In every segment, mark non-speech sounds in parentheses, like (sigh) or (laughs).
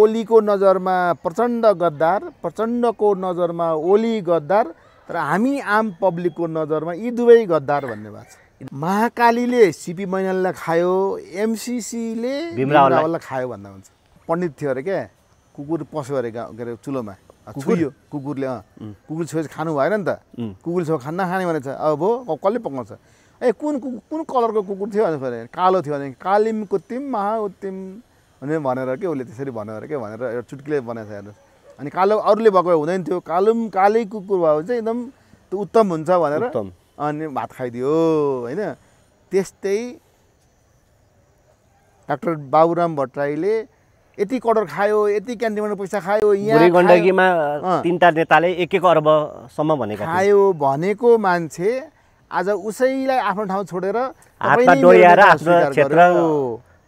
ओलीको नजरमा प्रचण्ड गद्दार प्रचण्डको नजरमा ओली गद्दार र हामी आम पब्लिकको नजरमा यी दुवै गद्दार भन्ने भएको छ महाकालीले सिपी मैनालीलाई खायो एमसिसीले भीमरावललाई खायो भन्दा हुन्छ पण्डित थियो अरे क्या कुकुर पस्यो अरे के अरे चुलोमा छुयो कुकुरले अँ कुकुर छोएपछि खानु भएन नि त कुकुर छेउ खान नखाने भनेछ अब हो कसले पकाउँछ ए कुन कुन कलरको कुकुर थियो भने कालो थियो भने कालिम कुतिम महा उत्तिम अनि भनेर के उसले त्यसरी भनेर के भनेर एउटा चुटकीले बनाएको छ हेर्नुहोस् अनि कालो अरूले भएको हुँदैन थियो कालो कालै कुकुर भयो भने चाहिँ एकदम त्यो उत्तम हुन्छ भनेर अनि भात खाइदियो होइन त्यस्तै डाक्टर बाबुराम भट्टराईले यति कडर खायो यति क्यान्टिनबाट पैसा खायो यहाँ गण्डकीमा तिनवटा नेताले एक एक अर्बसम्म भनेको खायो भनेको मान्छे आज उसैलाई आफ्नो ठाउँ छोडेर आफ्नो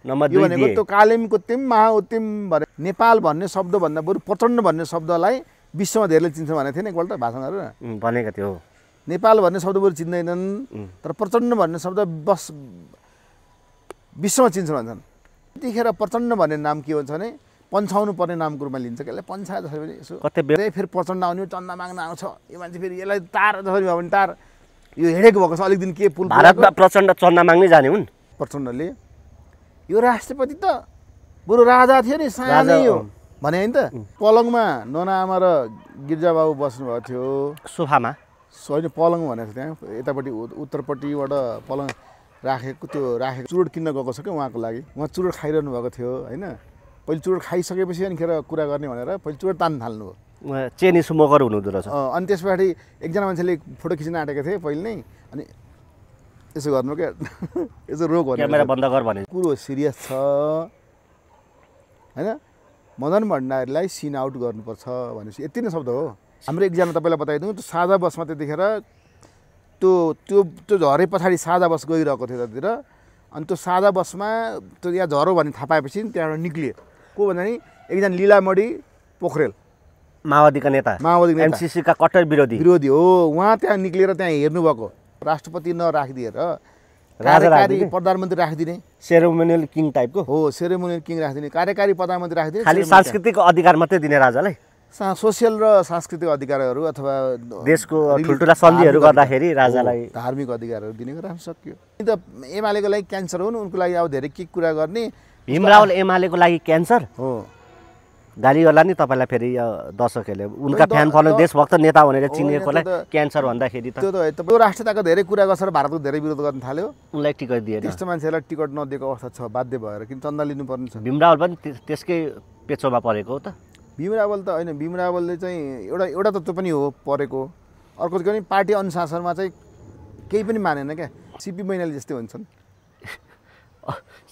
भनेको त्यो कालेमको तिम महाउतिम भने नेपाल भन्ने शब्दभन्दा बरु प्रचण्ड भन्ने शब्दलाई विश्वमा धेरैले चिन्छ भनेको थिएन एकपल्ट भाषणहरू भनेको थियो नेपाल भन्ने शब्द बरु चिन्दैनन् तर प्रचण्ड भन्ने शब्द बस विश्वमा चिन्छ भन्छन् त्यतिखेर प्रचण्ड भन्ने नाम के हुन्छ भने पन्छाउनु पर्ने नामको रूपमा लिन्छ यसलाई पन्छा जसरी पनि यसो कतै फेरि प्रचण्ड आउने चन्दा माग्न आउँछ यो मान्छे फेरि यसलाई तार जसरी भयो भने तार यो हेडेक भएको छ अलिक दिन के पुल भारतमा प्रचण्ड चन्दा माग्नै जाने हुन् प्रचण्डले यो राष्ट्रपति त बरु राजा थियो नि सानै हो भने नि त पलङमा आमा र गिर्जाबाबु बस्नुभएको थियो सोफामा होइन पलङ भनेको थियो त्यहाँ यतापट्टि उत्तरपट्टिबाट पलङ राखेको त्यो राखेको चुरोट किन्न गएको छ क्या उहाँको लागि उहाँ चुरोट खाइरहनु भएको थियो होइन पहिले चुरोट खाइसकेपछि अनिखेर कुरा गर्ने भनेर पहिले चुरोट तान्न थाल्नु चेनी स्मोकर हुनुहुँदो रहेछ अनि त्यस पछाडि एकजना मान्छेले फोटो खिच्न आँटेको थिएँ पहिले नै अनि यसो गर्नु क्या (laughs) यसो रोग क्यामेरा बन्द गर भने कुरो सिरियस छ होइन मदन भण्डारीलाई सिन आउट गर्नुपर्छ भनेपछि यति नै शब्द हो हाम्रो एकजना तपाईँलाई बताइदिउँ त्यो साझा बसमा त्यतिखेर त्यो त्यो त्यो झरे पछाडि साझा बस गइरहेको थियो त्यतातिर अनि त्यो साझा बसमा त्यो यहाँ झरो भन्ने थाहा पाएपछि त्यहाँबाट निक्लियो को भन्दा नि एकजना लिलामणी पोखरेल माओवादीका नेता माओवादी एमसिसीका कट्टर विरोधी विरोधी हो उहाँ त्यहाँ निक्लेर त्यहाँ हेर्नुभएको राष्ट्रपति नराखिदिएर कार्यकारी प्रधानमन्त्री राखिदिने सेरोमोनियल किङ टाइपको हो सेरोमोनियल किङ राखिदिने कार्यकारी प्रधानमन्त्री राखिदिने खालि सांस्कृतिक अधिकार मात्रै दिने राजालाई सोसियल र सांस्कृतिक अधिकारहरू अथवा देशको ठुल्ठुला सन्धिहरू गर्दाखेरि राजालाई धार्मिक अधिकारहरू दिने कुरा सकियो त एमालेको लागि क्यान्सर हो नि उनको लागि अब धेरै के कुरा गर्ने भीमरावल एमालेको लागि क्यान्सर हो गाली गर्ला नि तपाईँलाई फेरि दर्शकहरूले उनका फ्यान फलो देशभक्त नेता भनेर चिनिएकोलाई क्यान्सर भन्दाखेरि त्यो त त्यो राष्ट्रियताको धेरै कुरा गर्छ र भारतको धेरै विरोध गर्न थाल्यो उनलाई टिकट दिए त्यस्तो मान्छेहरूलाई टिकट नदिएको अवस्था छ बाध्य भएर किन चन्दा लिनुपर्ने छ भीमरावल पनि त्यसकै पेचोमा परेको हो त भीमरावल त होइन भीमरावलले चाहिँ एउटा एउटा तत्त्व पनि हो परेको अर्को के भने पार्टी अनुशासनमा चाहिँ केही पनि मानेन क्या सिपी मैनाली जस्तै हुन्छन्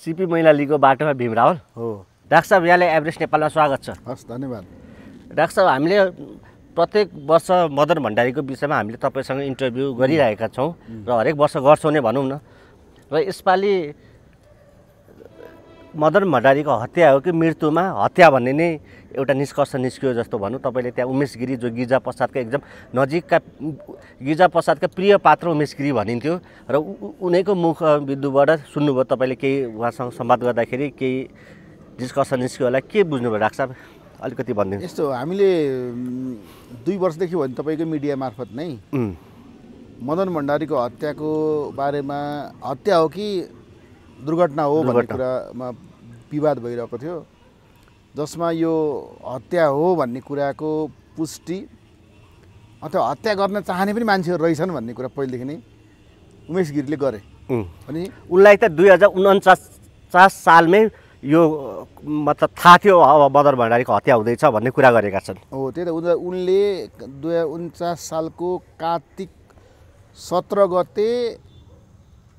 सिपी मैनालीको बाटोमा भीमरावल हो डाक्टर साहब यहाँलाई एभरेस्ट नेपालमा स्वागत छ हस् धन्यवाद डाक्टर साहब हामीले प्रत्येक वर्ष मदन भण्डारीको विषयमा हामीले तपाईँसँग इन्टरभ्यू गरिरहेका छौँ र हरेक वर्ष गर्छौँ नै भनौँ न र यसपालि मदन भण्डारीको हत्या हो कि मृत्युमा हत्या भन्ने नै एउटा निष्कर्ष निस्कियो जस्तो भनौँ तपाईँले त्यहाँ उमेश गिरी जो गिरिजा प्रसादका एकदम नजिकका गिरिजा प्रसादका प्रिय पात्र उमेश गिरी भनिन्थ्यो र उनैको मुख बिन्दुबाट सुन्नुभयो तपाईँले केही उहाँसँग संवाद गर्दाखेरि केही डिस्कसन निस्क्यो होला के बुझ्नुभयो राख्छ अलिकति भनिदिनु यस्तो हामीले दुई वर्षदेखि भयो भने तपाईँको मिडिया मार्फत नै मदन भण्डारीको हत्याको बारेमा हत्या हो कि दुर्घटना हो भन्ने कुरामा विवाद भइरहेको थियो जसमा यो हत्या हो भन्ने कुराको पुष्टि अथवा हत्या गर्न चाहने पनि मान्छेहरू रहेछन् भन्ने कुरा पहिलेदेखि नै उमेश गिरीले गरे अनि उसलाई त दुई हजार उन्चास सालमै यो मतलब थाहा थियो अब बदर भण्डारीको हत्या हुँदैछ भन्ने कुरा गरेका छन् हो त्यही त उनले दुई हजार उन्चास सालको कार्तिक सत्र गते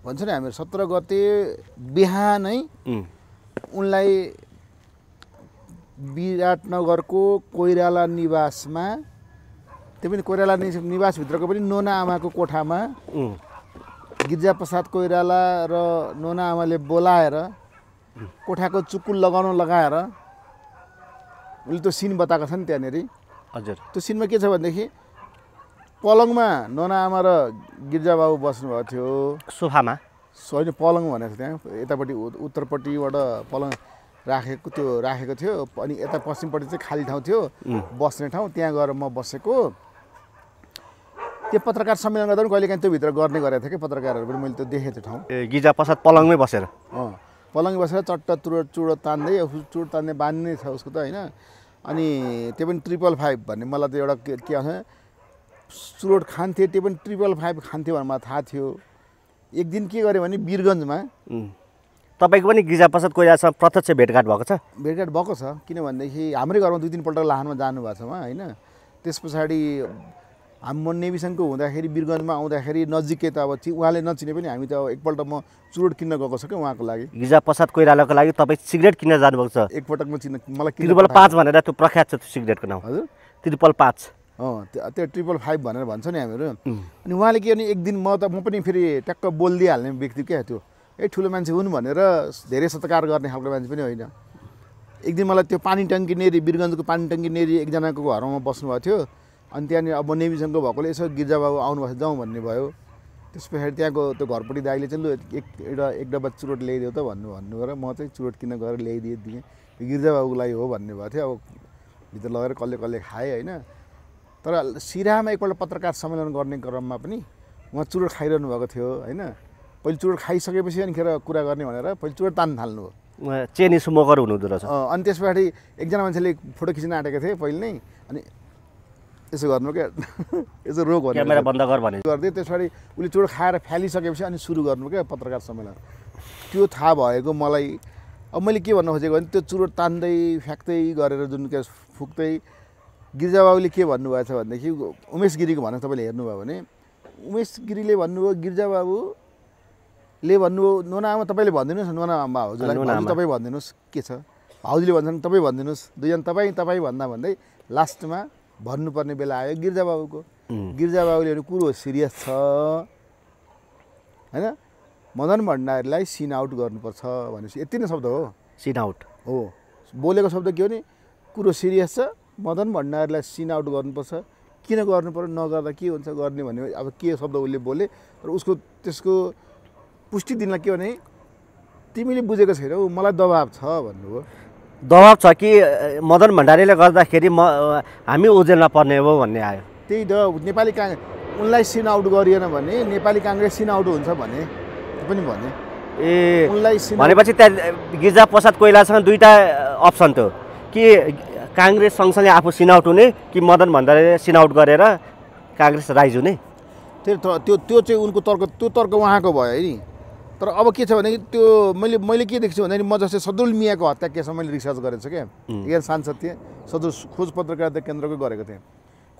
भन्छ नि हामीहरू सत्र गते बिहानै उनलाई विराटनगरको कोइराला निवासमा त्यो पनि कोइराला निवासभित्रको पनि नोना आमाको कोठामा प्रसाद कोइराला र नोना आमाले बोलाएर कोठाको चुकुल लगाउन लगाएर उसले त्यो सिन बताएको छ नि त्यहाँनिर हजुर त्यो सिनमा के छ भनेदेखि पलङमा आमा र गिर्जाबाबु बस्नुभएको थियो सोफामा होइन पलङ भनेको थियो त्यहाँ यतापट्टि उत्तरपट्टिबाट पलङ राखेको त्यो राखेको थियो अनि यता पश्चिमपट्टि चाहिँ खाली ठाउँ थियो बस्ने ठाउँ त्यहाँ गएर म बसेको त्यो पत्रकार सम्मेलन गर्दा पनि कहिले काहीँ त्योभित्र गर्ने गरेको थिएँ कि पत्रकारहरू पनि मैले त्यो देखेको थिएँ ठाउँ ए गिजा पश्चात पलङमै बसेर अँ पलङ बसेर चट्ट चुरो चुरो तान्दै चुरो तान्दै बानी नै छ उसको त होइन अनि त्यो पनि ट्रिपल फाइभ भन्ने मलाई त एउटा के के आउँछ चुरोट खान्थेँ त्यो पनि ट्रिपल फाइभ खान्थ्यो भनेर मलाई थाहा थियो एक दिन के गर्यो भने वीरगन्जमा तपाईँको पनि गिजा प्रसाद कोइरालासँग प्रत्यक्ष भेटघाट भएको छ भेटघाट भएको छ किनभनेदेखि हाम्रै घरमा दुई तिनपल्ट लाहानमा जानुभएको छ उहाँ होइन त्यस पछाडि हामी म नेभीसँगको हुँदाखेरि बिरगन्जमा आउँदाखेरि नजिकै त अब उहाँले नचिने पनि हामी त एकपल्ट म चुरोट किन्न गएको छ क्या उहाँको लागि हिजो प्रसाद कोइरालाको लागि तपाईँ सिगरेट किन्न जानुभएको छ एकपटक म चिन्न मलाई त्रिपल पाँच भनेर त्यो प्रख्यात छ त्यो सिगरेटको नाम हजुर त्रिपल पाँच अँ त्यो ट्रिपल फाइभ भनेर भन्छ नि हामीहरू अनि उहाँले के भने एक दिन म त म पनि फेरि ट्याक्क बोलिदिइहाल्ने व्यक्ति क्या त्यो ए ठुलो मान्छे हुन् भनेर धेरै सत्कार गर्ने खालको मान्छे पनि होइन एक दिन मलाई त्यो पानी टङ्की नेरी बिरगन्जको पानी टङ्की नेरी एकजनाको घरमा बस्नुभएको थियो अनि त्यहाँनिर अब नेमीसँगको भएकोले यसो गिर्जाबाबु आउनुभएको जाउँ भन्ने भयो त्यस पछाडि त्यहाँको त्यो घरपट्टि दाइले चाहिँ लु एक एउटा एक डब्बा चुरोट ल्याइदियो त भन्नु भन्नु गरेर म चाहिँ चुरोट किन गएर ल्याइदिए दिएँ त्यो गिर्जाबाबुको लागि हो भन्ने भएको थियो अब भित्र लगेर कसले कसले खाएँ होइन तर सिरामा एकपल्ट पत्रकार सम्मेलन गर्ने क्रममा पनि उहाँ चुरोट खाइरहनु भएको थियो होइन पहिले चुरोट खाइसकेपछि अनिखेर कुरा गर्ने भनेर पहिले चुरोट तान्नु थाल्नु हो चेनी स्मोकर हुनुहुँदो रहेछ अनि त्यस पछाडि एकजना मान्छेले फोटो खिच्न आँटेको थिएँ पहिले नै अनि यसो गर्नु क्या (laughs) यसो रोग क्यामेरा बन्द गर भने गर्दै त्यस पछाडि उसले चुरो खाएर फालिसकेपछि अनि सुरु गर्नु क्या पत्रकार सम्मेलन त्यो थाहा भएको मलाई अब मैले के भन्न खोजेको भने त्यो चुरो तान्दै फ्याँक्दै गरेर जुन के फुक्दै गिरिजाबाबुले के भन्नुभएछ भनेदेखि उमेश गिरीको भनेर तपाईँले हेर्नुभयो भने उमेश गिरीले भन्नुभयो गिरिजाबाबुले भन्नुभयो नोना आमा तपाईँले भनिदिनुहोस् नोना आमा हजुरलाई तपाईँ भनिदिनुहोस् के छ भन्छ भने तपाईँ भनिदिनुहोस् दुईजना तपाईँ तपाईँ भन्दा भन्दै लास्टमा भन्नुपर्ने बेला आयो गिर्जाबाबुको गिर्जाबाबुले भने कुरो सिरियस छ होइन मदन भण्डारीलाई सिन आउट गर्नुपर्छ भनेपछि यति नै शब्द हो सिन आउट हो बोलेको शब्द के हो नि कुरो सिरियस छ मदन भण्डारीलाई सिन आउट गर्नुपर्छ किन गर्नु पर्यो नगर्दा के हुन्छ गर्ने भने अब के शब्द उसले बोले र उसको त्यसको पुष्टि दिनलाई के भने तिमीले बुझेको छैनौ मलाई दबाब छ भन्नुभयो दबाब छ कि मदन भण्डारीले गर्दाखेरि म हामी उजेलमा पर्ने हो भन्ने आयो त्यही त नेपाली काङ्ग्रेस उनलाई सिन आउट गरिएन भने नेपाली काङ्ग्रेस सिन आउट हुन्छ भने पनि भने ए उनलाई भनेपछि त्यहाँ गिर्जा प्रसाद कोइलासँग दुईवटा अप्सन थियो कि काङ्ग्रेस सँगसँगै आफू सिन आउट हुने कि मदन भण्डारीले सिन आउट गरेर काङ्ग्रेस राइज हुने त्यो त्यो त्यो चाहिँ उनको तर्क त्यो तर्क उहाँको भयो है नि तर अब के छ भने त्यो मैले मैले के देख्छु भन्दाखेरि म जस्तै सदुल मियाको हत्या केसमा मैले रिसर्च गरेको छु क्या यहाँ सांसद थिएँ सदुल खोज पत्रकारिता केन्द्रको गरेको थिएँ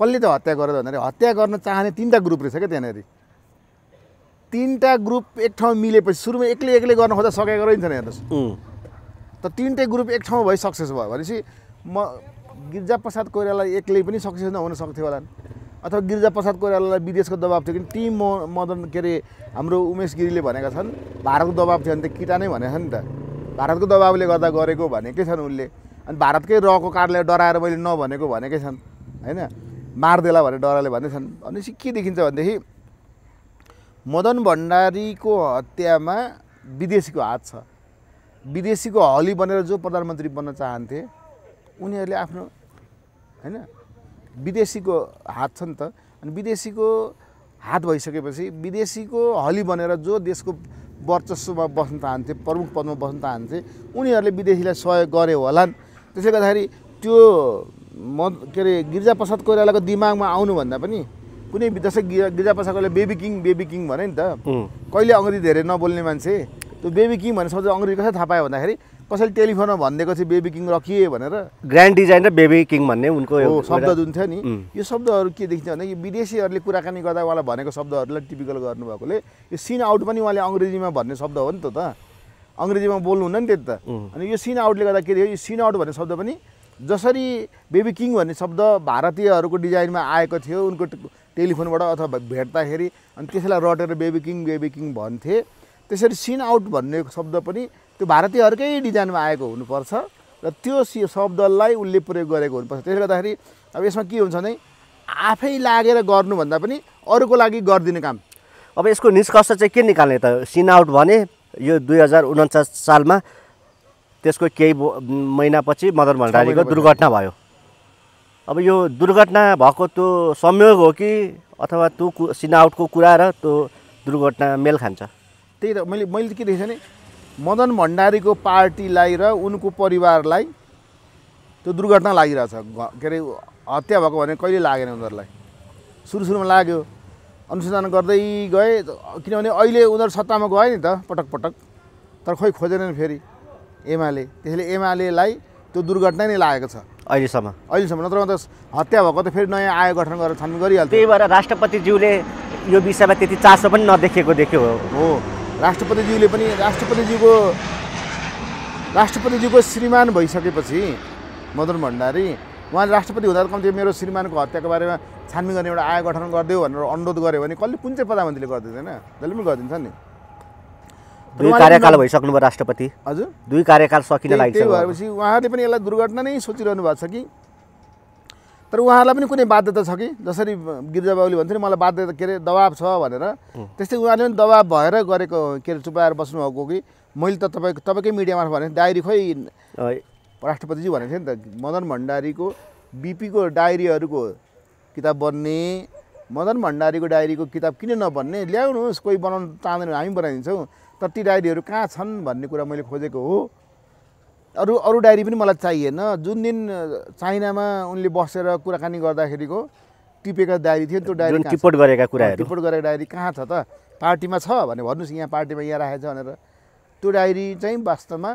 कसले त हत्या गर्यो भन्दाखेरि हत्या गर्न चाहने तिनवटा ग्रुप रहेछ क्या त्यहाँनिर तिनवटा ग्रुप एक ठाउँ मिलेपछि सुरुमा एक्लै एक्लै गर्न खोज्दा सकेको रहेछ नि हेर्नुहोस् त तिनटै ग्रुप एक ठाउँ भए सक्सेस भयो भनेपछि म प्रसाद कोइराला एक्लै पनि सक्सेस नहुन सक्थ्यो होला नि अथवा गिरिजाप्रसाद कोइरालालाई विदेशको दबाब थियो किन टी म मदन के अरे हाम्रो उमेश गिरीले भनेका छन् भारतको दबाब थियो भने त किटा नै भनेको नि त भारतको दबाबले गर्दा गरेको भनेकै छन् उनले अनि भारतकै रहको कारणले डराएर मैले नभनेको भनेकै छन् होइन मार्देला भनेर डराले छन् भनेपछि के देखिन्छ भनेदेखि मदन भण्डारीको हत्यामा विदेशीको हात छ विदेशीको हली बनेर जो प्रधानमन्त्री बन्न चाहन्थे उनीहरूले आफ्नो होइन विदेशीको हात छ नि त अनि विदेशीको हात भइसकेपछि विदेशीको हली बनेर जो देशको वर्चस्वमा बस्न चाहन्थे प्रमुख पदमा बस्न चाहन्थे उनीहरूले विदेशीलाई सहयोग गरे होलान् त्यसले गर्दाखेरि त्यो म के अरे गिरिजाप्रसाद कोइरालाको दिमागमा आउनुभन्दा पनि कुनै जस्तै गिर Girijaprasad Koirala baby king baby king भने नि त कहिले अङ्ग्रेजी धेरै नबोल्ने मान्छे त्यो बेबी किङ भने सबै अङ्ग्रेजी कसरी थाहा पायो भन्दाखेरि कसैले टेलिफोनमा भनिदिएको थियो बेबी किङ रकिए भनेर ग्रान्ड डिजाइन र बेबी किङ भन्ने उनको शब्द जुन थियो नि यो शब्दहरू के देखिन्छ भने कि विदेशीहरूले कुराकानी गर्दा उहाँलाई भनेको शब्दहरूलाई टिपिकल गर्नुभएकोले यो सिन आउट पनि उहाँले अङ्ग्रेजीमा भन्ने शब्द हो नि त त अङ्ग्रेजीमा हुन्न नि त्यति त अनि यो सिन आउटले गर्दा के यो सिन आउट भन्ने शब्द पनि जसरी बेबी किङ भन्ने शब्द भारतीयहरूको डिजाइनमा आएको थियो उनको टेलिफोनबाट अथवा भेट्दाखेरि अनि त्यसलाई रटेर बेबी किङ बेबी किङ भन्थे त्यसरी सिन आउट भन्ने शब्द पनि त्यो भारतीयहरूकै डिजाइनमा आएको हुनुपर्छ र त्यो शब्दलाई उसले प्रयोग गरेको हुनुपर्छ त्यसले गर्दाखेरि अब यसमा के हुन्छ भने आफै लागेर गर्नुभन्दा पनि अरूको लागि गरिदिने काम अब यसको निष्कर्ष चाहिँ के निकाल्ने त सिन आउट भने यो दुई हजार उन्चास सालमा त्यसको केही महिनापछि मदन भण्डारीको दुर्घटना भयो अब यो दुर्घटना भएको त्यो संयोग हो कि अथवा त्यो सिन आउटको कुरा र त्यो दुर्घटना मेल खान्छ त्यही त मैले मैले के देखेँ नि भने मदन भण्डारीको पार्टीलाई र उनको परिवारलाई त्यो दुर्घटना लागिरहेछ के अरे हत्या भएको भने कहिले लागेन उनीहरूलाई सुरु सुरुमा लाग्यो अनुसन्धान गर्दै गए किनभने अहिले उनीहरू सत्तामा गए नि त पटक पटक तर खोइ खोजेन फेरि एमाले त्यसैले एमालेलाई त्यो दुर्घटना नै लागेको छ अहिलेसम्म अहिलेसम्म नत्र त हत्या भएको त फेरि नयाँ आयोग गठन गरेर छन् गरिहाल्छ त्यही भएर राष्ट्रपतिज्यूले यो विषयमा त्यति चासो पनि नदेखेको देख्यो हो राष्ट्रपतिज्यूले पनि राष्ट्रपतिज्यूको राष्ट्रपतिज्यूको श्रीमान भइसकेपछि मदन भण्डारी उहाँले राष्ट्रपति हुँदा कम्ती मेरो श्रीमानको हत्याको बारेमा छानबिन गर्ने एउटा आय गठन गरिदियो भनेर अनुरोध गर्यो भने कसले कुन चाहिँ प्रधानमन्त्रीले गरिदिँदैन जसले पनि गरिदिन्छ नि दुई कार्यकाल भइसक्नु भयो राष्ट्रपति हजुर दुई कार्यकाल सकिन त्यही भएपछि उहाँले पनि यसलाई दुर्घटना नै सोचिरहनु भएको छ कि तर उहाँहरूलाई पनि कुनै बाध्यता छ कि जसरी गिरिजाबाबुले भन्थ्यो नि मलाई बाध्यता के अरे दबाब छ भनेर त्यस्तै उहाँले पनि दबाब भएर गरेको के अरे चुपाएर बस्नुभएको कि मैले त तपाईँको तपाईँकै मिडियामा भने डायरी खोइ राष्ट्रपतिजी भनेको थिएँ नि त मदन भण्डारीको बिपीको डायरीहरूको किताब बन्ने मदन भण्डारीको डायरीको किताब किन नबन्ने ल्याउनुहोस् कोही बनाउनु चाहँदैन हामी बनाइदिन्छौँ तर ती डायरीहरू कहाँ छन् भन्ने कुरा मैले खोजेको हो अरू अरू डायरी पनि मलाई चाहिएन जुन दिन चाइनामा उनले बसेर कुराकानी गर्दाखेरिको टिपेका डायरी थियो त्यो डायरी टिपोट गरेका कुरा टिपोट गरेको डायरी कहाँ छ त पार्टीमा छ भने भन्नुहोस् यहाँ पार्टीमा यहाँ राखेको छ भनेर त्यो डायरी चाहिँ वास्तवमा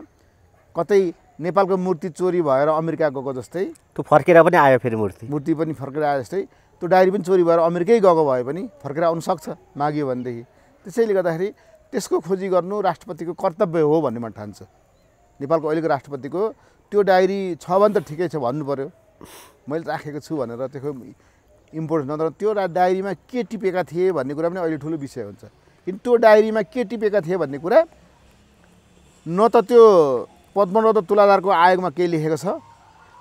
कतै नेपालको मूर्ति चोरी भएर अमेरिका गएको जस्तै त्यो फर्केर पनि आयो फेरि मूर्ति मूर्ति पनि फर्केर आयो जस्तै त्यो डायरी पनि चोरी भएर अमेरिकै गएको भए पनि फर्केर आउनु सक्छ माग्यो भनेदेखि त्यसैले गर्दाखेरि त्यसको खोजी गर्नु राष्ट्रपतिको कर्तव्य हो भन्ने म ठान्छु नेपालको अहिलेको राष्ट्रपतिको त्यो डायरी छ भने त ठिकै छ भन्नु पऱ्यो मैले राखेको छु भनेर त्यो इम्पोर्टेन्स नत्र त्यो डायरीमा के टिपेका थिए भन्ने कुरा पनि अहिले ठुलो विषय हुन्छ किन त्यो डायरीमा के टिपेका थिए भन्ने कुरा न त त्यो पद्मनौत तुलाधारको आयोगमा केही लेखेको छ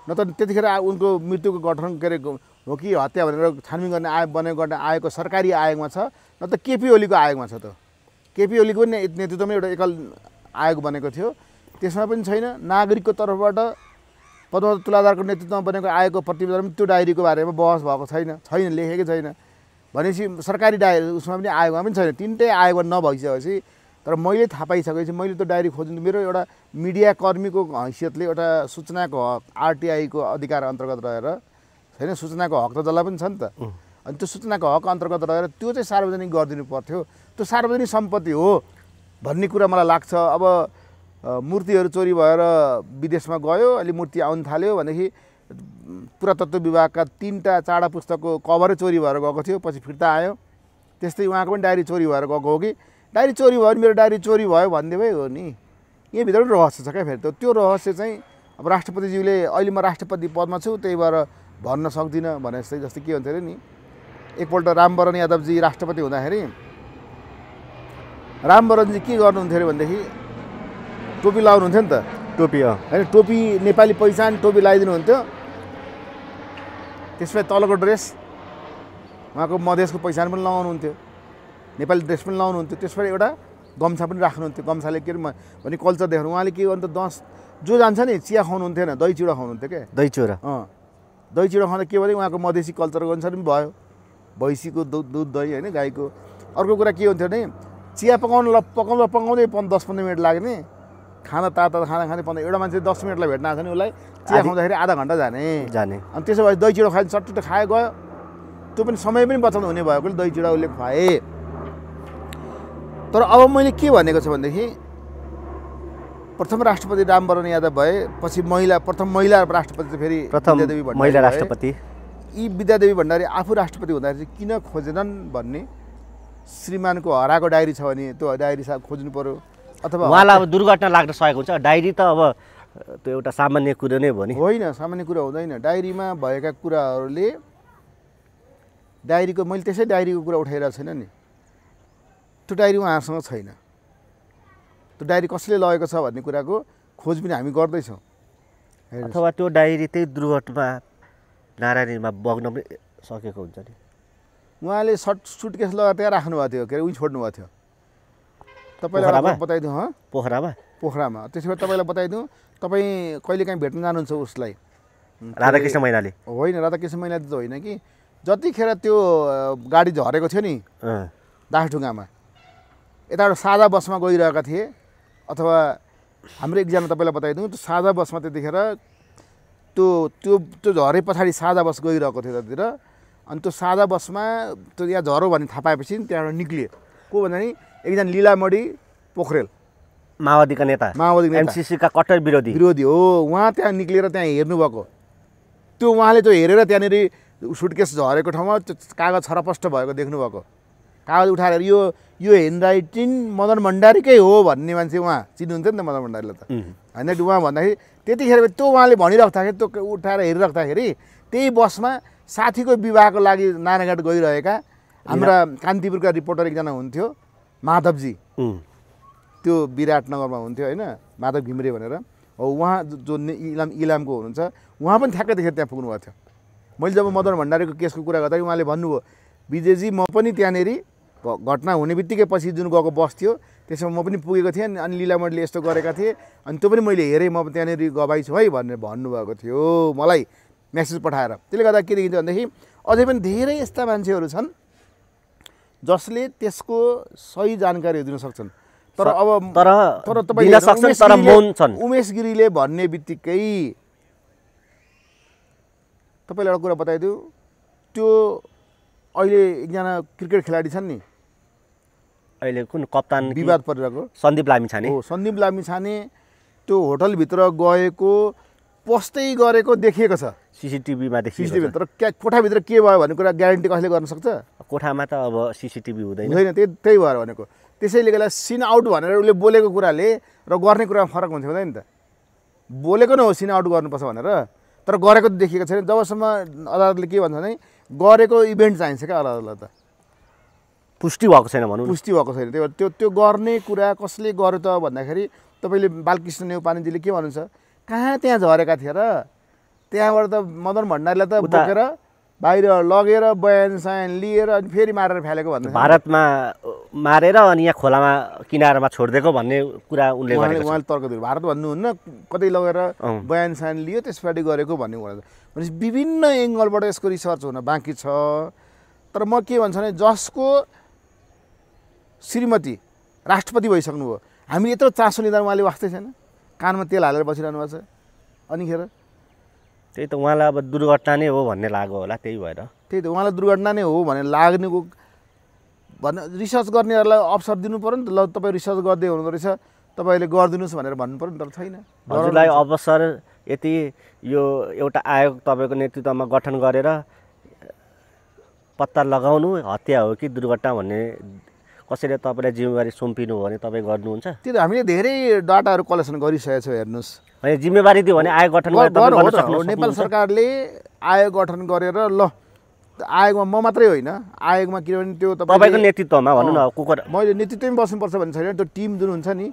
न त त्यतिखेर उनको मृत्युको गठन के अरे हो कि हत्या भनेर छानबिन गर्ने आयोग बने गर्ने आयोगको सरकारी आयोगमा छ न त केपी ओलीको आयोगमा छ त्यो केपी ओलीको नेतृत्वमै एउटा एकल आयोग बनेको थियो त्यसमा पनि छैन नागरिकको तर्फबाट पद्मावत तुलाधारको नेतृत्वमा बनेको आएको प्रतिवेदन पनि त्यो डायरीको बारेमा बहस भएको छैन छैन लेखेकै छैन भनेपछि सरकारी डायरी उसमा पनि आयोगमा पनि छैन तिनटै आयोगमा नभइसकेपछि तर मैले थाहा पाइसकेपछि मैले त्यो डायरी खोज्नु मेरो एउटा मिडिया कर्मीको हैसियतले एउटा सूचनाको हक आरटिआईको अधिकार अन्तर्गत रहेर छैन सूचनाको हक त जसलाई पनि छ नि त अनि त्यो सूचनाको हक अन्तर्गत रहेर त्यो चाहिँ सार्वजनिक गरिदिनु पर्थ्यो त्यो सार्वजनिक सम्पत्ति हो भन्ने कुरा मलाई लाग्छ अब मूर्तिहरू चोरी भएर विदेशमा गयो अहिले मूर्ति आउनु थाल्यो भनेदेखि पुरातत्व विभागका तिनवटा चाडा पुस्तकको कभरै चोरी भएर गएको थियो पछि फिर्ता आयो त्यस्तै उहाँको पनि डायरी चोरी भएर गएको हो कि डायरी चोरी भयो मेरो डायरी चोरी भयो भनिदिए हो नि यहीँभित्र पनि रहस्य छ क्या फेरि त त्यो रहस्य चाहिँ अब राष्ट्रपतिज्यूले अहिले म राष्ट्रपति पदमा छु त्यही भएर भन्न सक्दिनँ भने जस्तै जस्तै के हुन्थ्यो अरे नि एकपल्ट रामवरण यादवजी राष्ट्रपति हुँदाखेरि रामवरणजी के गर्नुहुन्थ्यो अरे भनेदेखि टोपी लाउनुहुन्थ्यो नि त टोपी अँ होइन टोपी नेपाली पहिचान टोपी लगाइदिनु हुन्थ्यो त्यसपछि तलको ड्रेस उहाँको मधेसको पहिचान पनि लगाउनुहुन्थ्यो नेपाली ड्रेस पनि लाउनुहुन्थ्यो त्यसपछि एउटा गम्छा पनि राख्नुहुन्थ्यो गम्छाले के भने कल्चर देखाउनु उहाँले के त दस जो जान्छ नि चिया खुवाउनुहुन्थेन दही चिउरा खुवाउनुहुन्थ्यो क्या दही चिउरा अँ दही चिउरा खुवाउँदा के भने उहाँको मधेसी कल्चरको अनुसार पनि भयो भैँसीको दुध दुध दही होइन गाईको अर्को कुरा के हुन्थ्यो भने चिया पकाउनु ल पकाउँदा पकाउँदै दस पन्ध्र मिनट लाग्ने खाना ताता खाना खाने पाउँदा एउटा मान्छे दस मिनटलाई भेट्न आएको छ नि उसलाई चिया खुवाउँदाखेरि आधा घन्टा जाने जाने अनि त्यसो भए दही चिडो खायो चट्टुटो खायो गयो त्यो पनि समय पनि बचाउनु हुने भएकोले दही चिडा उसले खुवाए तर अब मैले के भनेको छु भनेदेखि प्रथम राष्ट्रपति रामवरण यादव भए पछि महिला प्रथम महिला राष्ट्रपति फेरि विद्यादेवी महिला राष्ट्रपति यी विद्यादेवी भण्डारी आफू राष्ट्रपति हुँदाखेरि चाहिँ किन खोजेनन् भन्ने श्रीमानको हराको डायरी छ भने त्यो डायरी खोज्नु पऱ्यो अथवा उहाँलाई अब दुर्घटना लाग्न सकेको हुन्छ डायरी त अब त्यो एउटा सामान्य कुरो नै हो होइन सामान्य कुरा हुँदैन डायरीमा भएका कुराहरूले डायरीको मैले त्यसै डायरीको कुरा उठाइरहेको छैन नि त्यो डायरी उहाँहरूसँग छैन त्यो डायरी कसले लगेको छ भन्ने कुराको खोज पनि हामी गर्दैछौँ अथवा त्यो डायरी त्यही दुर्घटना नारायणमा बग्न पनि सकेको हुन्छ नि उहाँले सर्ट सुटकेस लगाएर त्यहाँ राख्नुभएको थियो के अरे उहीँ छोड्नुभएको थियो तपाईँलाई बताइदिउँ पोखरामा पोखरामा त्यसो भए तपाईँलाई बताइदिउँ तपाईँ कहिले काहीँ भेट्न जानुहुन्छ उसलाई राधाकृष्ण मैनाले होइन राधाकृष्ण मैनाले त होइन कि जतिखेर त्यो गाडी झरेको थियो नि दासढुङ्गामा यताबाट सादा बसमा गइरहेका थिए अथवा हाम्रो एकजना तपाईँलाई बताइदिउँ त्यो सादा बसमा त्यतिखेर त्यो त्यो त्यो झरे पछाडि सादा बस गइरहेको थियो त्यतातिर अनि त्यो सादा बसमा त्यो यहाँ झरो भन्ने थाहा पाएपछि त्यहाँबाट निक्लियो को भन्दा नि एकजना लिलामढी पोखरेल माओवादीका नेता माओवादी एमसिसीका कट्टर विरोधी विरोधी हो उहाँ त्यहाँ निक्लेर त्यहाँ हेर्नुभएको त्यो उहाँले त्यो हेरेर त्यहाँनिर सुटकेस झरेको ठाउँमा त्यो कागज छरपष्ट भएको देख्नुभएको कागज उठाएर यो यो ह्यान्ड राइटिङ मदन भण्डारीकै हो भन्ने मान्छे उहाँ चिन्नुहुन्थ्यो नि त मदन भण्डारीलाई त होइन उहाँ भन्दाखेरि त्यतिखेर त्यो उहाँले भनिराख्दाखेरि त्यो उठाएर हेरिराख्दाखेरि त्यही बसमा साथीको विवाहको लागि नानाघाट गइरहेका हाम्रा कान्तिपुरका रिपोर्टर एकजना हुन्थ्यो माधवजी त्यो विराटनगरमा हुन्थ्यो होइन माधव घिम्रे भनेर हो उहाँ जो इलाम इलामको हुनुहुन्छ उहाँ पनि ठ्याक्कै देखेर त्यहाँ पुग्नुभएको थियो मैले जब मदन भण्डारीको केसको कुरा गर्दाखेरि उहाँले भन्नुभयो विजयजी म पनि त्यहाँनिर घटना हुने बित्तिकै पछि जुन गएको बस थियो त्यसमा म पनि पुगेको थिएँ अनि लिलामणीले यस्तो गरेका थिएँ अनि त्यो पनि मैले हेरेँ म त्यहाँनिर गवाई छु है भनेर भन्नुभएको थियो मलाई म्यासेज पठाएर त्यसले गर्दा के देखिन्छ भनेदेखि अझै पनि धेरै यस्ता मान्छेहरू छन् जसले त्यसको सही जानकारी दिन सक्छन् तर अब तर तर तपाईँ उमेश गिरीले भन्ने बित्तिकै तपाईँलाई एउटा कुरा बताइदियो त्यो अहिले एकजना क्रिकेट खेलाडी छन् नि अहिले कुन कप्तान विवाद परिरहेको सन्दीप लामिछाने हो सन्दीप लामिछाने त्यो होटलभित्र गएको पस्दै गरेको देखिएको छ सिसिटिभीमा देखिसिटिभी तर क्या कोठाभित्र के भयो भन्ने कुरा ग्यारेन्टी कसले गर्न सक्छ कोठामा त अब सिसिटिभी हुँदैन हुँदैन त्यही त्यही भएर भनेको त्यसैले गर्दा सिन आउट भनेर उसले बोलेको कुराले र गर्ने कुरामा फरक हुन्थ्यो हुँदैन त बोलेको नै हो सिन आउट गर्नुपर्छ भनेर तर गरेको देखिएको छैन जबसम्म अदालतले के भन्छ भने गरेको इभेन्ट चाहिन्छ क्या अदालतलाई त पुष्टि भएको छैन भनौँ पुष्टि भएको छैन त्यही त्यो त्यो गर्ने कुरा कसले गर्यो त भन्दाखेरि तपाईँले बालकृष्ण नेउपानेजीले के भन्नुहुन्छ कहाँ त्यहाँ झरेका थिए र त्यहाँबाट त मदन भण्डारीलाई त बोकेर बाहिर लगेर बयान सयान लिएर अनि फेरि मारेर फ्यालेको भन्दा भारतमा मारेर अनि यहाँ खोलामा किनारमा छोडिदिएको भन्ने कुरा उनले उहाँले तर्क दिनु भारत भन्नुहुन्न कतै लगेर बयान सायन लियो त्यसपट्टि गरेको भन्ने कुरा भनेपछि विभिन्न एङ्गलबाट यसको रिसर्च हुन बाँकी छ तर म के भन्छु भने जसको श्रीमती राष्ट्रपति भइसक्नुभयो हामी यत्रो चासो लिँदा उहाँले वास्तै छैन कानमा तेल हालेर बसिरहनु भएको छ अनिखेर त्यही त उहाँलाई अब दुर्घटना नै हो भन्ने लाग्यो होला त्यही भएर त्यही त उहाँलाई दुर्घटना नै हो भने लाग्नेको भन्नु रिसर्च गर्नेहरूलाई अवसर दिनु पऱ्यो नि त ल तपाईँ रिसर्च गर्दै हुनुहुँदो रहेछ तपाईँले गरिदिनुहोस् भनेर भन्नु पऱ्यो नि तर छैन हजुरलाई अवसर यति यो एउटा आयोग तपाईँको नेतृत्वमा गठन गरेर पत्ता लगाउनु हत्या हो कि दुर्घटना भन्ने कसैले तपाईँलाई जिम्मेवारी सुम्पिनु हो भने तपाईँ गर्नुहुन्छ त्यो त हामीले धेरै डाटाहरू कलेक्सन गरिसकेको छौँ हेर्नुहोस् होइन जिम्मेवारी दियो भने आयोग गठन नेपाल सरकारले आयोग गठन गरेर ल आयोगमा म मात्रै होइन आयोगमा किनभने त्यो तपाईँको नेतृत्वमा भनौँ न कुकर मैले नेतृत्वमै बस्नुपर्छ भन्ने छैन त्यो टिम जुन हुन्छ नि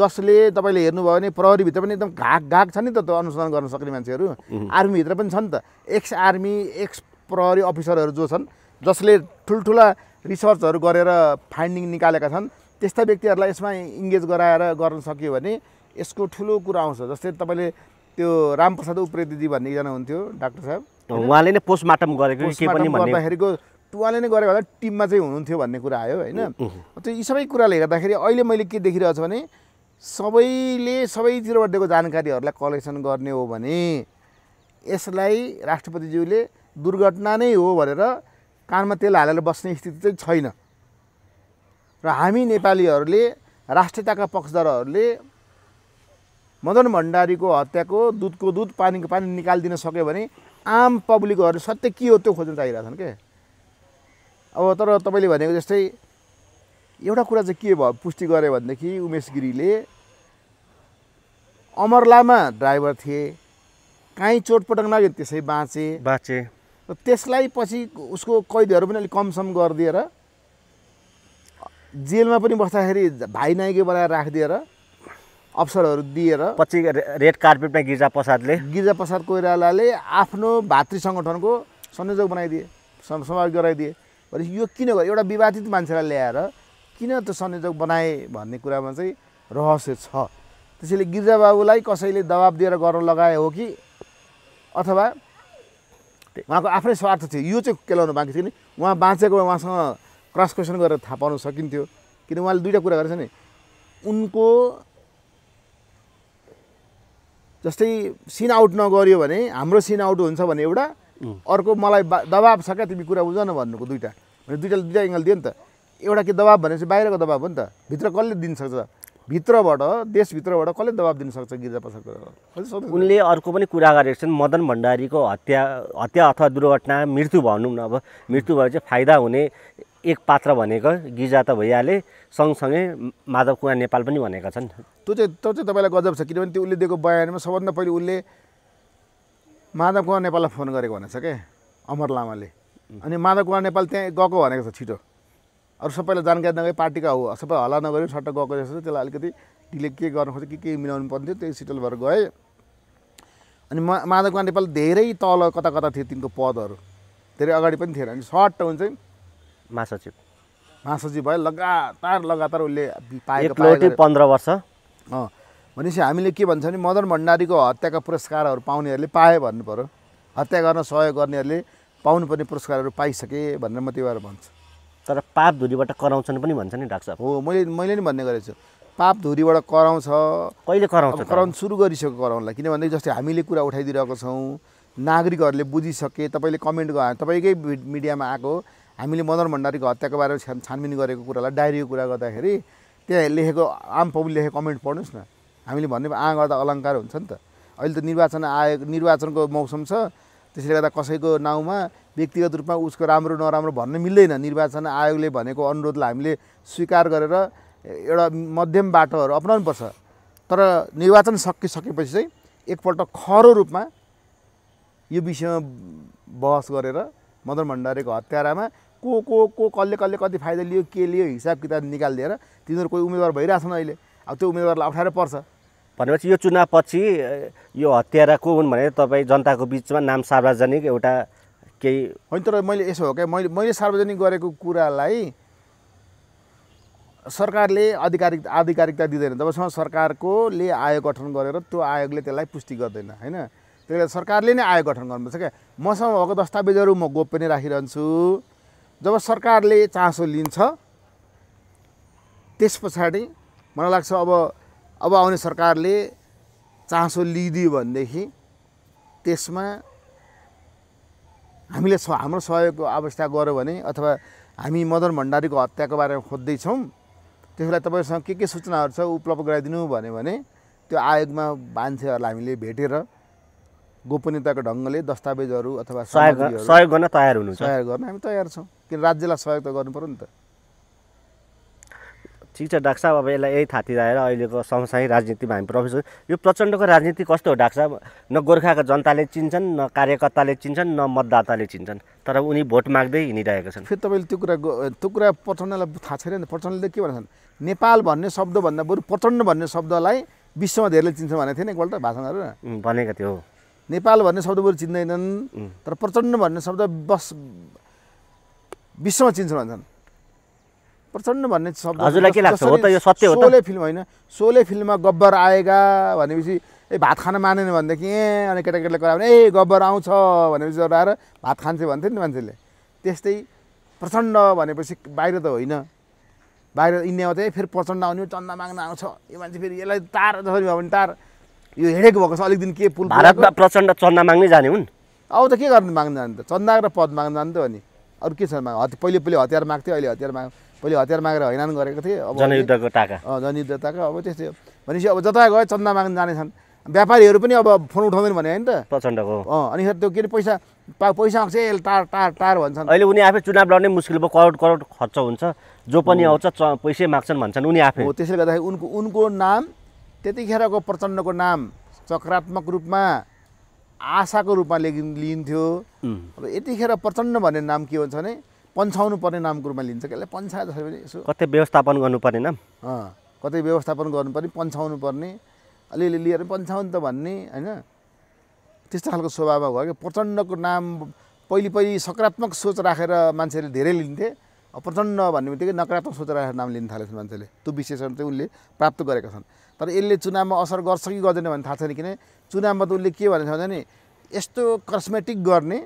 जसले तपाईँले हेर्नुभयो भने प्रहरीभित्र पनि एकदम घाक घाक छ नि त त्यो अनुसन्धान गर्न सक्ने मान्छेहरू आर्मीभित्र पनि छन् त एक्स आर्मी एक्स प्रहरी अफिसरहरू जो छन् जसले ठुल्ठुला रिसर्चहरू गरेर फाइन्डिङ निकालेका छन् त्यस्ता व्यक्तिहरूलाई यसमा इङ्गेज गराएर गर्न सकियो भने यसको ठुलो कुरा आउँछ जस्तै तपाईँले त्यो रामप्रसाद उप्रेतीजी भन्ने एकजना हुन्थ्यो डाक्टर साहब उहाँले नै पोस्टमार्टम गरेको पोस्टमार्टम गर्दाखेरिको उहाँले नै गरेको होला टिममा चाहिँ हुनुहुन्थ्यो भन्ने कुरा आयो होइन त्यो यी सबै कुराले हेर्दाखेरि अहिले मैले के देखिरहेको छु भने सबैले सबैतिरबाट दिएको जानकारीहरूलाई कलेक्सन गर्ने हो भने यसलाई राष्ट्रपतिज्यूले दुर्घटना नै हो भनेर कानमा तेल हालेर बस्ने स्थिति चाहिँ छैन र हामी नेपालीहरूले राष्ट्रियताका पक्षधारहरूले मदन भण्डारीको हत्याको दुधको दुध पानीको पानी निकालिदिन सक्यो भने आम पब्लिकहरूले सत्य के हो त्यो खोज्न चाहिरहेछन् के अब तर तपाईँले भनेको जस्तै एउटा कुरा चाहिँ के भयो पुष्टि गऱ्यो भनेदेखि उमेश गिरीले अमरलामा ड्राइभर थिए काहीँ चोटपटक लाग्यो त्यसै बाँचे बाँचे र त्यसलाई पछि उसको कैदीहरू पनि अलिक कमसम गरिदिएर जेलमा पनि बस्दाखेरि भाइ नाइके बनाएर राखिदिएर अवसरहरू दिएर पछि रेड कार्पेटमा गिर्जा प्रसादले गिर्जा प्रसाद कोइरालाले आफ्नो भातृ सङ्गठनको संयोजक बनाइदिए समावेश गराइदिए भनेपछि यो किन गरे एउटा विवादित मान्छेलाई ल्याएर किन त्यो संयोजक बनाए भन्ने कुरामा चाहिँ रहस्य छ त्यसैले गिर्जाबाबुलाई कसैले दबाब दिएर गर्न लगाए हो कि अथवा उहाँको आफ्नै स्वार्थ थियो यो चाहिँ केलाउनु बाँकी थियो नि उहाँ बाँचेको उहाँसँग क्रस क्वेसन गरेर थाहा पाउन सकिन्थ्यो किन उहाँले दुइटा कुरा गरेछ नि उनको जस्तै सिन आउट नगर्यो भने हाम्रो सिन आउट हुन्छ भने एउटा अर्को मलाई दबाब छ क्या तिमी कुरा बुझ्न न भन्नुको दुइटा भने दुइटाले दुइटा एङ्गल दियो नि त एउटा के दबाब भने चाहिँ बाहिरको दबाब हो नि त भित्र कसले दिनसक्छ भित्रबाट देशभित्रबाट कसले दबाब दिन सक्छ गिरिजा प्रसाद उनले अर्को पनि कुरा गरेको छन् मदन भण्डारीको हत्या हत्या अथवा दुर्घटना मृत्यु भनौँ न अब मृत्यु भए चाहिँ फाइदा हुने एक पात्र भनेको गिजा त भइहाले सँगसँगै माधव कुमार नेपाल पनि भनेका छन् त्यो चाहिँ त्यो चाहिँ तपाईँलाई गजब छ किनभने त्यो उसले दिएको बयानमा सबभन्दा पहिले उसले माधव कुमार नेपाललाई फोन गरेको भनेको छ क्या अमर लामाले अनि माधव कुमार नेपाल त्यहाँ गएको भनेको छ छिटो अरू सबैलाई जानकारी नगरी पार्टीका हो सबै हल्ला नगरी सट्ट गएको जस्तो त्यसलाई अलिकति ढिले के गर्नु खोज्छ के के मिलाउनु पर्ने थियो त्यही सिटल भएर गए अनि मा माधव कुमार नेपाल धेरै तल कता कता थियो तिनको पदहरू धेरै अगाडि पनि थिएन अनि सट्ट हुन्छ चाहिँ महासचिव महासचिव भयो लगातार लगातार उसले पाएको पन्ध्र वर्ष अँ भनेपछि हामीले के भन्छ भने मदन भण्डारीको हत्याका पुरस्कारहरू पाउनेहरूले पाए भन्नु पऱ्यो हत्या गर्न सहयोग गर्नेहरूले पाउनुपर्ने पुरस्कारहरू पाइसके भनेर म त्यही भएर भन्छु तर पाप धुरीबाट कराउँछन् पनि भन्छ नि डाक्टर हो मैले मैले नि भन्ने गरेको छु पाप धुरीबाट कराउँछ कहिले कराउँछ कराउनु सुरु गरिसक्यो कराउनलाई किनभने जस्तै हामीले कुरा उठाइदिइरहेको छौँ नागरिकहरूले बुझिसके तपाईँले कमेन्ट गर्नु तपाईँकै मिडियामा आएको हामीले मदन भण्डारीको हत्याको बारेमा छान छानबिन गरेको कुरालाई डायरीको कुरा गर्दाखेरि त्यहाँ लेखेको आम पब्लिक लेखेको कमेन्ट पढ्नुहोस् न हामीले भन्ने आ गर्दा अलङ्कार हुन्छ नि त अहिले त निर्वाचन आयो निर्वाचनको मौसम छ त्यसैले गर्दा कसैको नाउँमा व्यक्तिगत रूपमा उसको राम्रो नराम्रो भन्न मिल्दैन निर्वाचन आयोगले भनेको अनुरोधलाई हामीले स्वीकार गरेर एउटा मध्यम बाटोहरू अप्नाउनुपर्छ तर निर्वाचन सकिसकेपछि चाहिँ एकपल्ट खरो रूपमा यो विषयमा बहस गरेर मदन भण्डारीको हत्यारामा को को को कसले कसले कति फाइदा लियो के लियो हिसाब किताब निकालिदिएर तिनीहरू कोही उम्मेदवार भइरहेछन् अहिले अब त्यो उम्मेदवारलाई अप्ठ्यारो पर्छ भनेपछि यो चुनावपछि यो हत्यारा को हुन् भने तपाईँ जनताको बिचमा नाम सार्वजनिक एउटा केही होइन तर मैले यसो हो क्या मैले मैले सार्वजनिक गरेको कुरालाई सरकारले आधिकारिक आधिकारिकता दिँदैन तबसम्म सरकारकोले आयोग गठन गरेर त्यो आयोगले त्यसलाई पुष्टि गर्दैन होइन त्यही भएर सरकारले नै आयोग गठन गर्नुपर्छ क्या मसँग भएको दस्तावेजहरू म गोप्य नै राखिरहन्छु जब सरकारले चासो लिन्छ त्यस पछाडि मलाई लाग्छ अब अब आउने सरकारले चासो लिइदियो भनेदेखि त्यसमा हामीले स हाम्रो सहयोगको आवश्यकता गऱ्यो भने अथवा हामी मदन भण्डारीको हत्याको बारेमा खोज्दैछौँ त्यसलाई तपाईँहरूसँग के के सूचनाहरू छ उपलब्ध गराइदिनु भन्यो भने त्यो आयोगमा मान्छेहरूलाई हामीले भेटेर गोपनीयताको ढङ्गले दस्तावेजहरू अथवा सहयोग सहयोग गर्न तयार हुनु सहयोग गर्न हामी तयार छौँ किन राज्यलाई सहयोग त पऱ्यो नि त ठिक छ डाक्टर साहब अब यसलाई यही थाती राखेर अहिलेको समसायिक राजनीतिमा हामी प्रवेश यो प्रचण्डको राजनीति कस्तो हो डाक्टर साहब न गोर्खाको जनताले चिन्छन् न कार्यकर्ताले चिन्छन् न मतदाताले चिन्छन् तर उनी भोट माग्दै हिँडिरहेका छन् फेरि तपाईँले त्यो कुरा त्यो कुरा प्रचण्डलाई थाहा छैन नि प्रचण्डले के भन्छन् नेपाल भन्ने शब्दभन्दा बरु प्रचण्ड भन्ने शब्दलाई विश्वमा धेरैले चिन्छ भनेको थिएन एकपल्ट भाषणहरू भनेको थियो नेपाल भन्ने शब्द बरु चिन्दैनन् तर प्रचण्ड भन्ने शब्द बस विश्वमा चिन्छन् भन्छन् प्रचण्ड भन्ने शब्द हजुरलाई के लाग्छ हो त यो सत्य हो सोले फिल्म होइन सोले फिल्ममा गब्बर आएगा भनेपछि ए भात खान मानेन भनेदेखि ए अनि केटाकेटीले गरायो भने ए गब्बर आउँछ भनेपछि आएर भात खान्छ भन्थ्यो नि मान्छेले त्यस्तै प्रचण्ड भनेपछि बाहिर त होइन बाहिर इन्डियामा त फेरि प्रचण्ड आउने चन्दा माग्न आउँछ यो मान्छे फेरि यसलाई तार जसरी भयो भने तार यो हेडेक भएको छ अलिक दिन के पुल भारतमा प्रचण्ड चन्दा माग्नै जाने हुन् अब त के गर्नु माग्नु जाने त चन्दा र पद माग्नु जाने त हो नि अरू के छ पहिले पहिले हतियार माग्थ्यो अहिले हतियार माग पहिले हतियार मागेर हैनान गरेको थिएँ अब जनयुद्धको टाका जनयुद्ध टाका अब त्यस्तै हो भनेपछि अब जता गयो चन्दा माग्न जानेछन् व्यापारीहरू पनि अब फोन उठाउँदैन भने होइन त प्रचण्डको अँ अनि त्यो के अरे पैसा पा पैसा आउँछ यसले टार टार टार भन्छन् अहिले उनी आफै चुनाव लड्ने मुस्किल भयो करोड करोड खर्च हुन्छ जो पनि आउँछ च पैसै माग्छन् भन्छन् उनी आफै हो त्यसले गर्दाखेरि उनको उनको नाम त्यतिखेरको प्रचण्डको नाम सकारात्मक रूपमा आशाको रूपमा लिइन्थ्यो अब यतिखेर प्रचण्ड भन्ने नाम के हुन्छ भने पन्छाउनु पर्ने नामको रूपमा लिन्छ यसलाई पन्छाए जसरी पनि यसो कतै व्यवस्थापन गर्नुपर्ने नाम कतै व्यवस्थापन गर्नुपर्ने पन्छाउनु पर्ने अलिअलि लिएर पन्छाउनु त भन्ने होइन त्यस्तो खालको स्वभाव भयो कि प्रचण्डको नाम पहिले पहिले सकारात्मक सोच राखेर मान्छेले धेरै लिन्थे प्रचण्ड भन्ने बित्तिकै नकारात्मक सोच राखेर नाम लिन थालेको छन् मान्छेले त्यो विशेषण चाहिँ उसले प्राप्त गरेका छन् तर यसले चुनावमा असर गर्छ कि गर्दैन भन्ने थाहा छैन किन चुनावमा त उसले के भनेको छ भने यस्तो कस्मेटिक गर्ने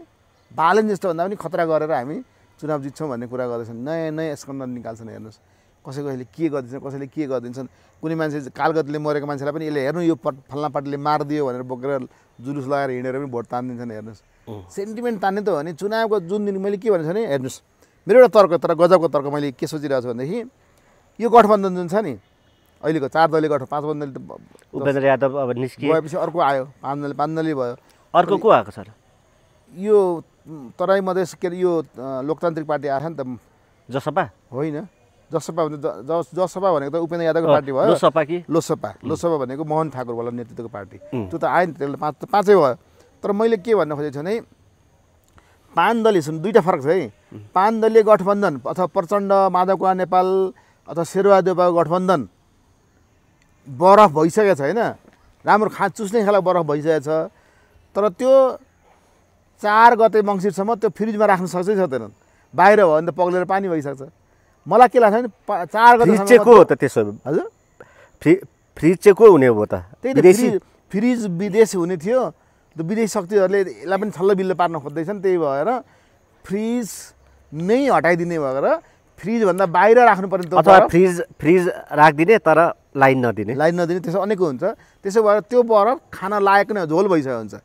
बालन जस्तो भन्दा पनि खतरा गरेर हामी चुनाव जित्छौँ भन्ने कुरा गर्दैछन् नयाँ नयाँ स्कन्द निकाल्छन् हेर्नुहोस् कसै कसैले के गरिदिन्छन् कसैले के गरिदिन्छन् कुनै मान्छे कालगतले मरेको मान्छेलाई पनि यसले हेर्नु यो पट फल्ला पार्टीले मारिदियो भनेर बोकेर जुलुस लगाएर हिँडेर पनि भोट तानिदिन्छन् हेर्नुहोस् सेन्टिमेन्ट तान्ने त हो भने चुनावको जुन दिन मैले के भनेको छ भने हेर्नुहोस् मेरो एउटा तर्क तर गजबको तर्क मैले के सोचिरहेको छु भनेदेखि यो गठबन्धन जुन छ नि अहिलेको चार दलीय गठबन्धन पाँच बन्दले त उपेन्द्र यादव अब भएपछि अर्को आयो पाँच दल पाँच दलीय भयो अर्को को आएको सर यो तराई मधेस के यो लोकतान्त्रिक पार्टी आएको नि त जसपा होइन जसपा भने जसपा भनेको त उपेन्द्र यादवको पार्टी भयो लोसपा कि लोसपा लोसपा भनेको मोहन ठाकुर ठाकुरवाला नेतृत्वको पार्टी त्यो त आयो नि त्यसले पाँच पाँचै भयो तर मैले के भन्न खोजेको छु भने पाँच दलीय छन् दुईवटा फरक छ है पाँच दलीय गठबन्धन अथवा प्रचण्ड माधव माधवकुवा नेपाल अथवा देवको गठबन्धन बरफ भइसकेको छ होइन राम्रो खाँचुस्ने चुस्ने खालको बरफ भइसकेको छ तर त्यो चार गते मङ्सिरसम्म त्यो फ्रिजमा राख्न सक्छ कि सक्दैनन् बाहिर भयो भने त पग्लेर पानी भइसक्छ मलाई के लाग्छ भने चार गते चाहिँ को हो त त्यसो हजुर फ्रि फ्रिज चाहिँ को हुने हो त त्यही त फ्रिज विदेश हुने थियो त्यो विदेशी शक्तिहरूले यसलाई पनि छल्लो बिल्लो पार्न खोज्दैछन् त्यही भएर फ्रिज नै हटाइदिने भएर फ्रिजभन्दा बाहिर राख्नुपर्ने अथवा फ्रिज फ्रिज राखिदिने तर लाइन नदिने लाइन नदिने त्यसो अनेक हुन्छ त्यसो भएर त्यो बरफ खाना लायक नै झोल भइसकेको हुन्छ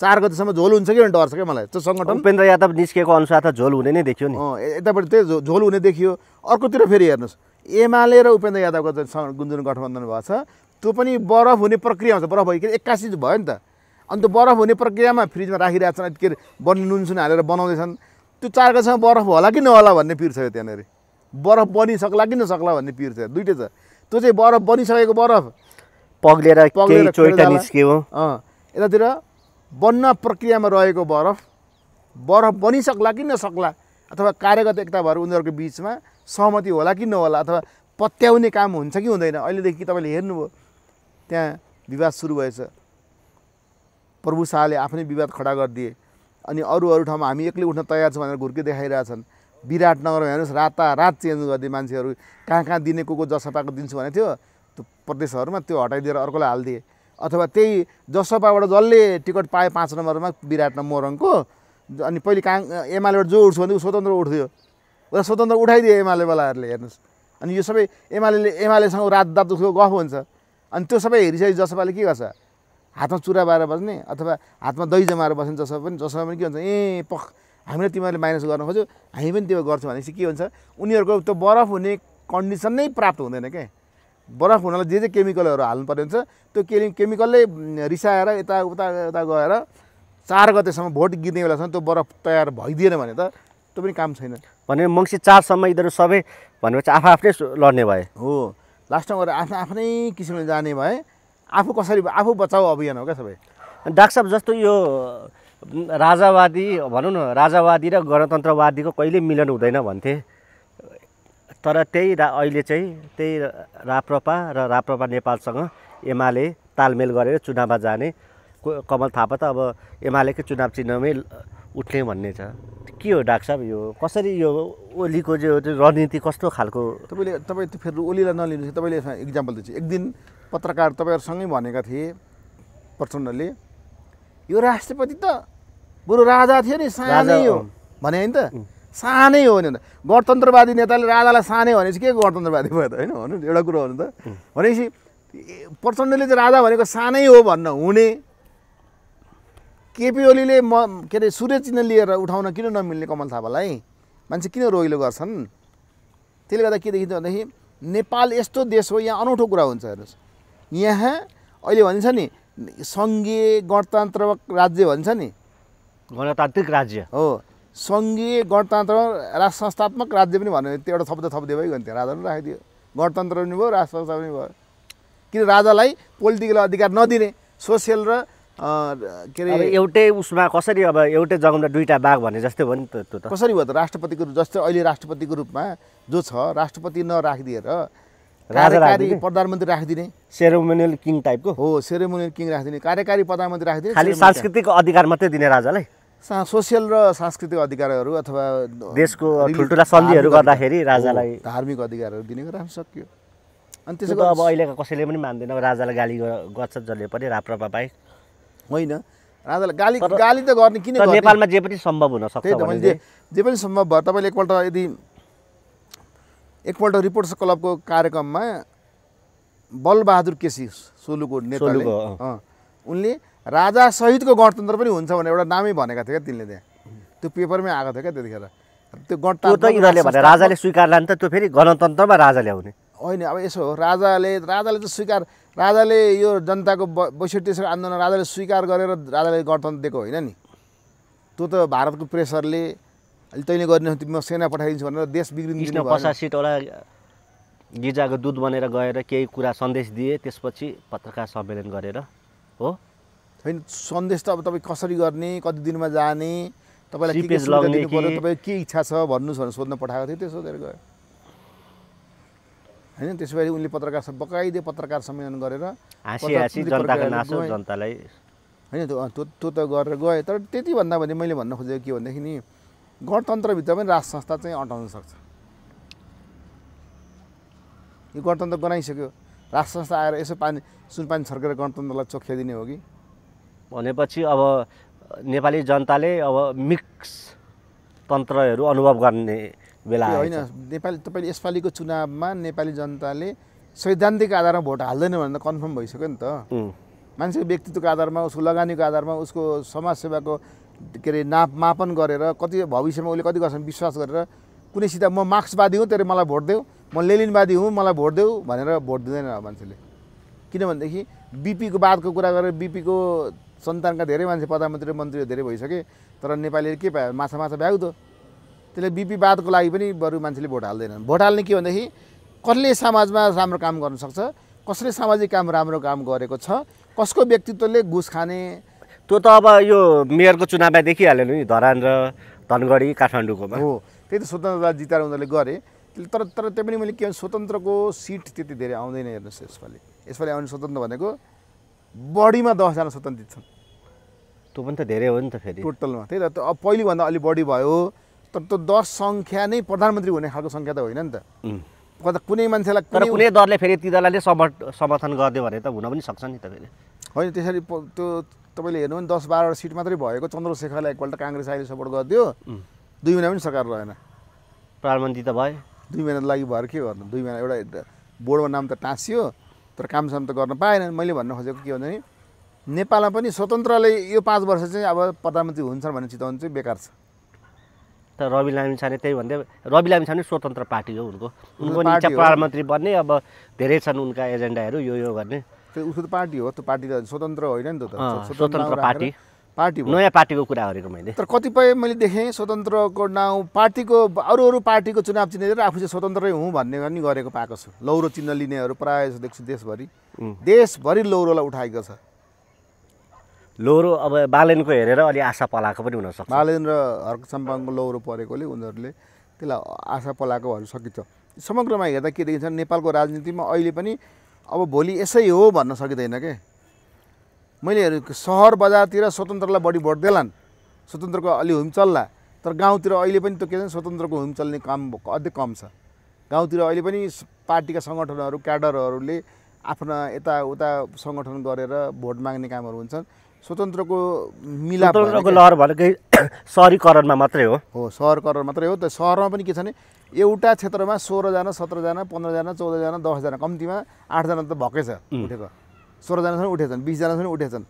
चार गतिसम्म झोल हुन्छ कि भने डर छ क्या मलाई त्यो सङ्गठन उपेन्द्र यादव निस्केको अनुसार त झोल हुने नै देखियो नि यतापट्टि त्यही झोल हुने देखियो अर्कोतिर फेरि हेर्नुहोस् एमाले र उपेन्द्र यादवको जुन गठबन्धन भएको छ त्यो पनि बरफ हुने प्रक्रिया हुन्छ बरफ भयो कि एक्कासी भयो नि त अन्त बरफ हुने प्रक्रियामा फ्रिजमा राखिरहेको छन् के अरे बन्ने नुनसुन हालेर बनाउँदैछन् त्यो चार गतिसम्म बरफ होला कि नहोला भन्ने पिर छ त्यहाँनिर बरफ बनिसक्ला कि नसक्ला भन्ने पिर छ दुइटै छ त्यो चाहिँ बरफ बनिसकेको बरफ पग्लेर पग्लेर यतातिर बन्न प्रक्रियामा रहेको बरफ बरफ बनिसक्ला कि नसक्ला अथवा कार्यगत एकता भएर उनीहरूको बिचमा सहमति होला कि नहोला अथवा पत्याउने काम हुन्छ कि हुँदैन अहिलेदेखि तपाईँले हेर्नुभयो त्यहाँ विवाद सुरु भएछ प्रभु शाहले आफ्नै विवाद खडा गरिदिए अनि अरू अरू ठाउँमा हामी एक्लै उठ्न तयार छौँ भनेर घुर्के देखाइरहेछन् विराटनगरमा हेर्नुहोस् रात चेन्ज गरिदिए मान्छेहरू कहाँ कहाँ दिने को को जसपाको दिन्छु भनेको थियो त्यो प्रदेशहरूमा त्यो हटाइदिएर अर्कोलाई हालिदिए अथवा त्यही जसपाबाट जसले टिकट पाए पाँच नम्बरमा विराट मोरङको अनि पहिले काङ एमालेबाट जो उठ्छ भने ऊ स्वतन्त्र उठ्थ्यो उसलाई स्वतन्त्र उठाइदियो एमालेवालाहरूले हेर्नुहोस् अनि यो सबै एमाले एमालेसँग रात दात उसको गफ हुन्छ अनि त्यो सबै हेरिसके जसपाले के गर्छ हातमा चुरा बाएर बस्ने अथवा हातमा दही जमाएर बस्ने जसपा पनि जसपा पनि के हुन्छ ए पख हामीले तिमीहरूले माइनस गर्न खोज्यो हामी पनि त्यो गर्छौँ भनेपछि के हुन्छ उनीहरूको त्यो बरफ हुने कन्डिसन नै प्राप्त हुँदैन क्या बरफ हुनालाई जे जे केमिकलहरू हाल्नु पर्ने हुन्छ त्यो केमि केमिकलले रिसाएर यता उता यता गएर चार गतेसम्म भोट गिर्ने बेलासम्म त्यो बरफ तयार भइदिएन भने त त्यो पनि काम छैन भने मङ्सिर चारसम्म यिनीहरू सबै भनेपछि आफू आफ्नै लड्ने भए हो लास्टमा गएर आफ्नो आफ्नै किसिमले जाने भए आफू कसरी आफू बचाउ अभियान हो क्या सबै डाक्टर साहब जस्तो यो राजावादी भनौँ न राजावादी र गणतन्त्रवादीको कहिले मिलन हुँदैन भन्थे तर त्यही रा अहिले चाहिँ त्यही राप्रपा र राप्रपा नेपालसँग एमाले तालमेल गरेर चुनावमा जाने कमल थापा त अब एमालेकै चुनाव चिन्हमै उठ्ने भन्ने छ के हो डाक्टर साहब यो कसरी यो ओलीको जो रणनीति कस्तो खालको तपाईँले तपाईँ त्यो फेरि ओलीलाई नलिनु तपाईँले यसमा इक्जाम्पल दिन्छु एक दिन पत्रकार तपाईँहरूसँगै भनेका थिए प्रचण्डले यो राष्ट्रपति त बरु राजा थियो नि सानै हो भने होइन त सानै हो नि त गणतन्त्रवादी नेताले राजालाई सानै भनेपछि के गणतन्त्रवादी भयो त होइन भन्नु एउटा कुरो हो नि त भनेपछि प्रचण्डले चाहिँ राजा भनेको सानै हो भन्न हुने केपी ओलीले म के अरे सूर्य चिन्ह लिएर उठाउन किन नमिल्ने कमल थापालाई मान्छे किन रोइलो गर्छन् त्यसले गर्दा के देखिन्छ भन्दाखेरि नेपाल यस्तो देश हो यहाँ अनौठो कुरा हुन्छ हेर्नुहोस् यहाँ अहिले भनिन्छ नि सङ्घीय गणतन्त्र राज्य भन्छ नि गणतान्त्रिक राज्य हो सङ्घीय गणतन्त्र राष्ट्र संस्थात्मक राज्य पनि भन्यो त्यो एउटा शब्द थप्दै भयो भन्थ्यो राजा पनि राखिदियो गणतन्त्र पनि भयो राष्ट्र संस्था पनि भयो किन राजालाई पोलिटिकल अधिकार नदिने सोसियल र के अरे एउटै उसमा कसरी अब एउटै जग्गामा दुईवटा बाघ भने जस्तै भयो नि त त्यो त कसरी भयो त राष्ट्रपतिको जस्तै अहिले राष्ट्रपतिको रूपमा जो छ राष्ट्रपति नराखिदिएर कार्यकारी प्रधानमन्त्री राखिदिने सेरोमोनियल किङ टाइपको हो सेरोमोनियल किङ राखिदिने कार्यकारी प्रधानमन्त्री राखिदिने खालि सांस्कृतिक अधिकार मात्रै दिने राजालाई सोसियल र सांस्कृतिक अधिकारहरू अथवा देशको ठुल्ठुला सन्धिहरू गर्दाखेरि राजालाई धार्मिक अधिकारहरू दिने कुरा सकियो अनि त्यसो अब अहिलेका कसैले पनि मान्दैन राजालाई गाली गर्छ जसले पनि राप्रपा बाहेक होइन राजालाई गाली गाली त गर्ने किन नेपालमा जे पनि सम्भव हुन सक्छ जे जे पनि सम्भव भयो तपाईँले एकपल्ट यदि एकपल्ट रिपोर्टर्स क्लबको कार्यक्रममा बलबहादुर केसी सोलुको नेताले उनले राजा सहितको गणतन्त्र पनि हुन्छ भनेर एउटा नामै भनेका थियो क्या तिनले त्यहाँ त्यो पेपरमै आएको थियो क्या त्यतिखेर त्यो गणतन्त्र राजाले स्वीकार लाने त त्यो फेरि गणतन्त्रमा राजा ल्याउने होइन अब यसो हो राजाले राजाले त स्वीकार राजाले यो जनताको बैसठी देशको आन्दोलन राजाले स्वीकार गरेर राजाले गणतन्त्र दिएको होइन नि त्यो त भारतको प्रेसरले अहिले तैँले गर्ने म सेना पठाइदिन्छु भनेर देश बिग्रिनु पचासी सिटवटा गिर्जाको दुध बनेर गएर केही कुरा सन्देश दिए त्यसपछि पत्रकार सम्मेलन गरेर हो होइन सन्देश त अब तपाईँ कसरी गर्ने कति दिनमा जाने तपाईँलाई के के पऱ्यो तपाईँ के इच्छा छ भन्नुहोस् भनेर सोध्न पठाएको थियो त्यो सोधेर गयो होइन त्यसो भए उनले पत्रकार बकाइदिए पत्रकार सम्मेलन गरेर जनतालाई होइन त्यो त्यो त गरेर गयो तर त्यति भन्दा भने मैले भन्न खोजेको के भनेदेखि नि गणतन्त्रभित्र पनि राज संस्था चाहिँ अटाउन सक्छ यो गणतन्त्र बनाइसक्यो राज संस्था आएर यसो पानी सुनपानी छर्केर गणतन्त्रलाई चोख्याइदिने हो कि भनेपछि अब नेपाली जनताले अब मिक्स तन्त्रहरू अनुभव गर्ने बेला होइन नेपाली तपाईँले यसपालिको चुनावमा नेपाली जनताले सैद्धान्तिक आधारमा भोट हाल्दैन भनेर कन्फर्म भइसक्यो नि त मान्छेको व्यक्तित्वको आधारमा उसको लगानीको आधारमा उसको समाजसेवाको के अरे नाप मापन गरेर कति भविष्यमा उसले कति गर्छ विश्वास गरेर कुनैसित म मार्क्सवादी हुँ तर मलाई भोट देऊ म लेलिनवादी हुँ मलाई भोट देऊ भनेर भोट दिँदैन मान्छेले किनभनेदेखि बिपीको बादको कुरा गरेर बिपीको सन्तानका धेरै मान्छे प्रधानमन्त्री र मन्त्रीहरू धेरै भइसके तर नेपालीले के पायो माछा माछा त त्यसले विपिवादको लागि पनि बरु मान्छेले भोट हाल्दैनन् भोट हाल्ने के भनेदेखि कसले समाजमा राम्रो काम गर्न सक्छ कसले सामाजिक काम राम्रो काम गरेको छ कसको व्यक्तित्वले घुस खाने त्यो त अब यो मेयरको चुनावमा देखिहाल्यो नि धरान र धनगढी काठमाडौँको हो त्यही त स्वतन्त्रता जिताएर उनीहरूले गरे तर तर त्यो पनि मैले के भने स्वतन्त्रको सिट त्यति धेरै आउँदैन हेर्नुहोस् यसपालि यसपालि आउने स्वतन्त्र भनेको बढीमा दसजना स्वतन्त्रित छन् त्यो पनि त धेरै हो नि त फेरि टोटलमा त्यही त अब पहिलेभन्दा अलि बढी भयो तर त्यो दस सङ्ख्या नै प्रधानमन्त्री हुने खालको सङ्ख्या त होइन नि त कता कुनै मान्छेलाई तर कुनै दलले फेरि तिनीहरूलाई समर्थन गरिदियो भने त हुन पनि सक्छ नि त फेरि होइन त्यसरी त्यो तपाईँले हेर्नु भने दस बाह्रवटा सिट मात्रै भएको चन्द्रशेखरलाई एकपल्ट काङ्ग्रेस अहिले सपोर्ट गरिदियो दुई महिना पनि सरकार रहेन प्रधानमन्त्री त भयो दुई महिना लागि भएर के गर्नु दुई महिना एउटा बोर्डमा नाम त टाँसियो तर कामसाम त गर्न पाएनन् मैले भन्न खोजेको के भन्दा नेपालमा पनि स्वतन्त्रले यो पाँच वर्ष चाहिँ अब प्रधानमन्त्री हुन्छन् भन्ने चिताउनु चाहिँ बेकार छ तर रवि लामी त्यही भन्दै रवि लामी छाने स्वतन्त्र पार्टी हो उनको उनको इच्छा प्रधानमन्त्री बन्ने अब धेरै छन् उनका एजेन्डाहरू यो यो गर्ने त्यो उसको त पार्टी हो त्यो पार्टी त स्वतन्त्र होइन नि त स्वतन्त्र पार्टी पार्टी नयाँ पार्टीको कुरा गरेको मैले तर कतिपय मैले देखेँ स्वतन्त्रको नाउँ पार्टीको अरू अरू पार्टीको चुनाव चिन्ह दिएर आफू चाहिँ स्वतन्त्रै हुँ भन्ने पनि गरेको पाएको छु लौरो चिन्ह लिनेहरू प्रायः जस्तो देख्छु देशभरि देशभरि लौरोलाई उठाएको छ लौरो अब बालेनको हेरेर अलि आशा पलाएको पनि हुनसक्छ बालेन र हर्क सम्पाङको लौरो परेकोले उनीहरूले त्यसलाई आशा पलाएको भन्नु सकिन्छ समग्रमा हेर्दा के देखिन्छ नेपालको राजनीतिमा अहिले पनि अब भोलि यसै हो भन्न सकिँदैन के मैले सहर बजारतिर स्वतन्त्रलाई बढी भोट देलान् स्वतन्त्रको अलि हुम्चल्ला तर गाउँतिर अहिले पनि त्यो के छ स्वतन्त्रको हुम्चल्ने काम अझै कम छ गाउँतिर अहिले पनि पार्टीका सङ्गठनहरू क्याडरहरूले आफ्ना यताउता सङ्गठन गरेर भोट माग्ने कामहरू हुन्छन् स्वतन्त्रको मिलाप लहर भनेकै (coughs) सहरीकरणमा मात्रै हो हो सहरकरण मात्रै हो त सहरमा पनि के छ भने एउटा क्षेत्रमा सोह्रजना सत्रजना पन्ध्रजना चौधजना दसजना कम्तीमा आठजना त भएकै छ उठेको सोह्रजनासम्म उठेछन् बिसजनासम्म उठेछन्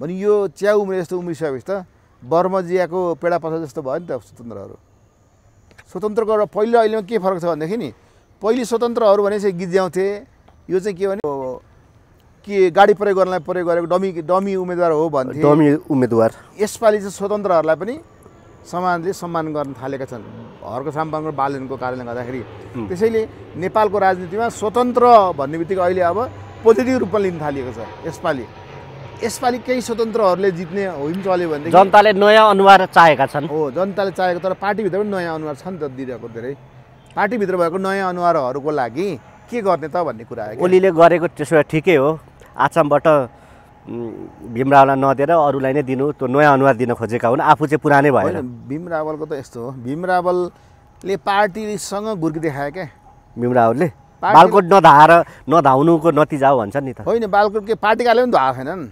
भने यो चिया उम्रे जस्तो उम्रिसकेपछि त बर्मजियाको पेडा पछा जस्तो भयो नि त स्वतन्त्रहरू स्वतन्त्रको एउटा पहिलो अहिलेमा के फरक छ भनेदेखि नि पहिले स्वतन्त्रहरू भने चाहिँ गिज्याउँथे यो चाहिँ के भने के गाडी प्रयोग गर्नलाई प्रयोग गरेको डमी डमी उम्मेदवार हो भन्थे डमी उम्मेदवार यसपालि चाहिँ स्वतन्त्रहरूलाई पनि समाजले सम्मान गर्न थालेका छन् हर्को साम्पाङको बालनको कारणले गर्दाखेरि त्यसैले नेपालको राजनीतिमा स्वतन्त्र भन्ने बित्तिकै अहिले अब पोजिटिभ रूपमा लिन थालिएको छ यसपालि यसपालि केही स्वतन्त्रहरूले जित्ने होइन चल्यो भने जनताले नयाँ अनुहार चाहेका छन् हो जनताले चाहेको तर पार्टीभित्र पनि नयाँ अनुहार छन् त दिइरहेको धेरै पार्टीभित्र भएको नयाँ अनुहारहरूको लागि के गर्ने त भन्ने कुरा आयो ओलीले गरेको त्यसो भए ठिकै हो आसामबाट भीम रावललाई नदिएर अरूलाई नै दिनु त्यो नयाँ अनुहार दिन खोजेका हुन् आफू चाहिँ पुरानै भयो भीम रावलको त यस्तो हो भीमरावलले रावलले पार्टीसँग गुर्की देखायो क्या भीमरावलले बालकोट नधाएर नधाउनुको नतिजा हो भन्छ नि त होइन बालकोट के पार्टी कार्यालय पनि धाएको छैनन्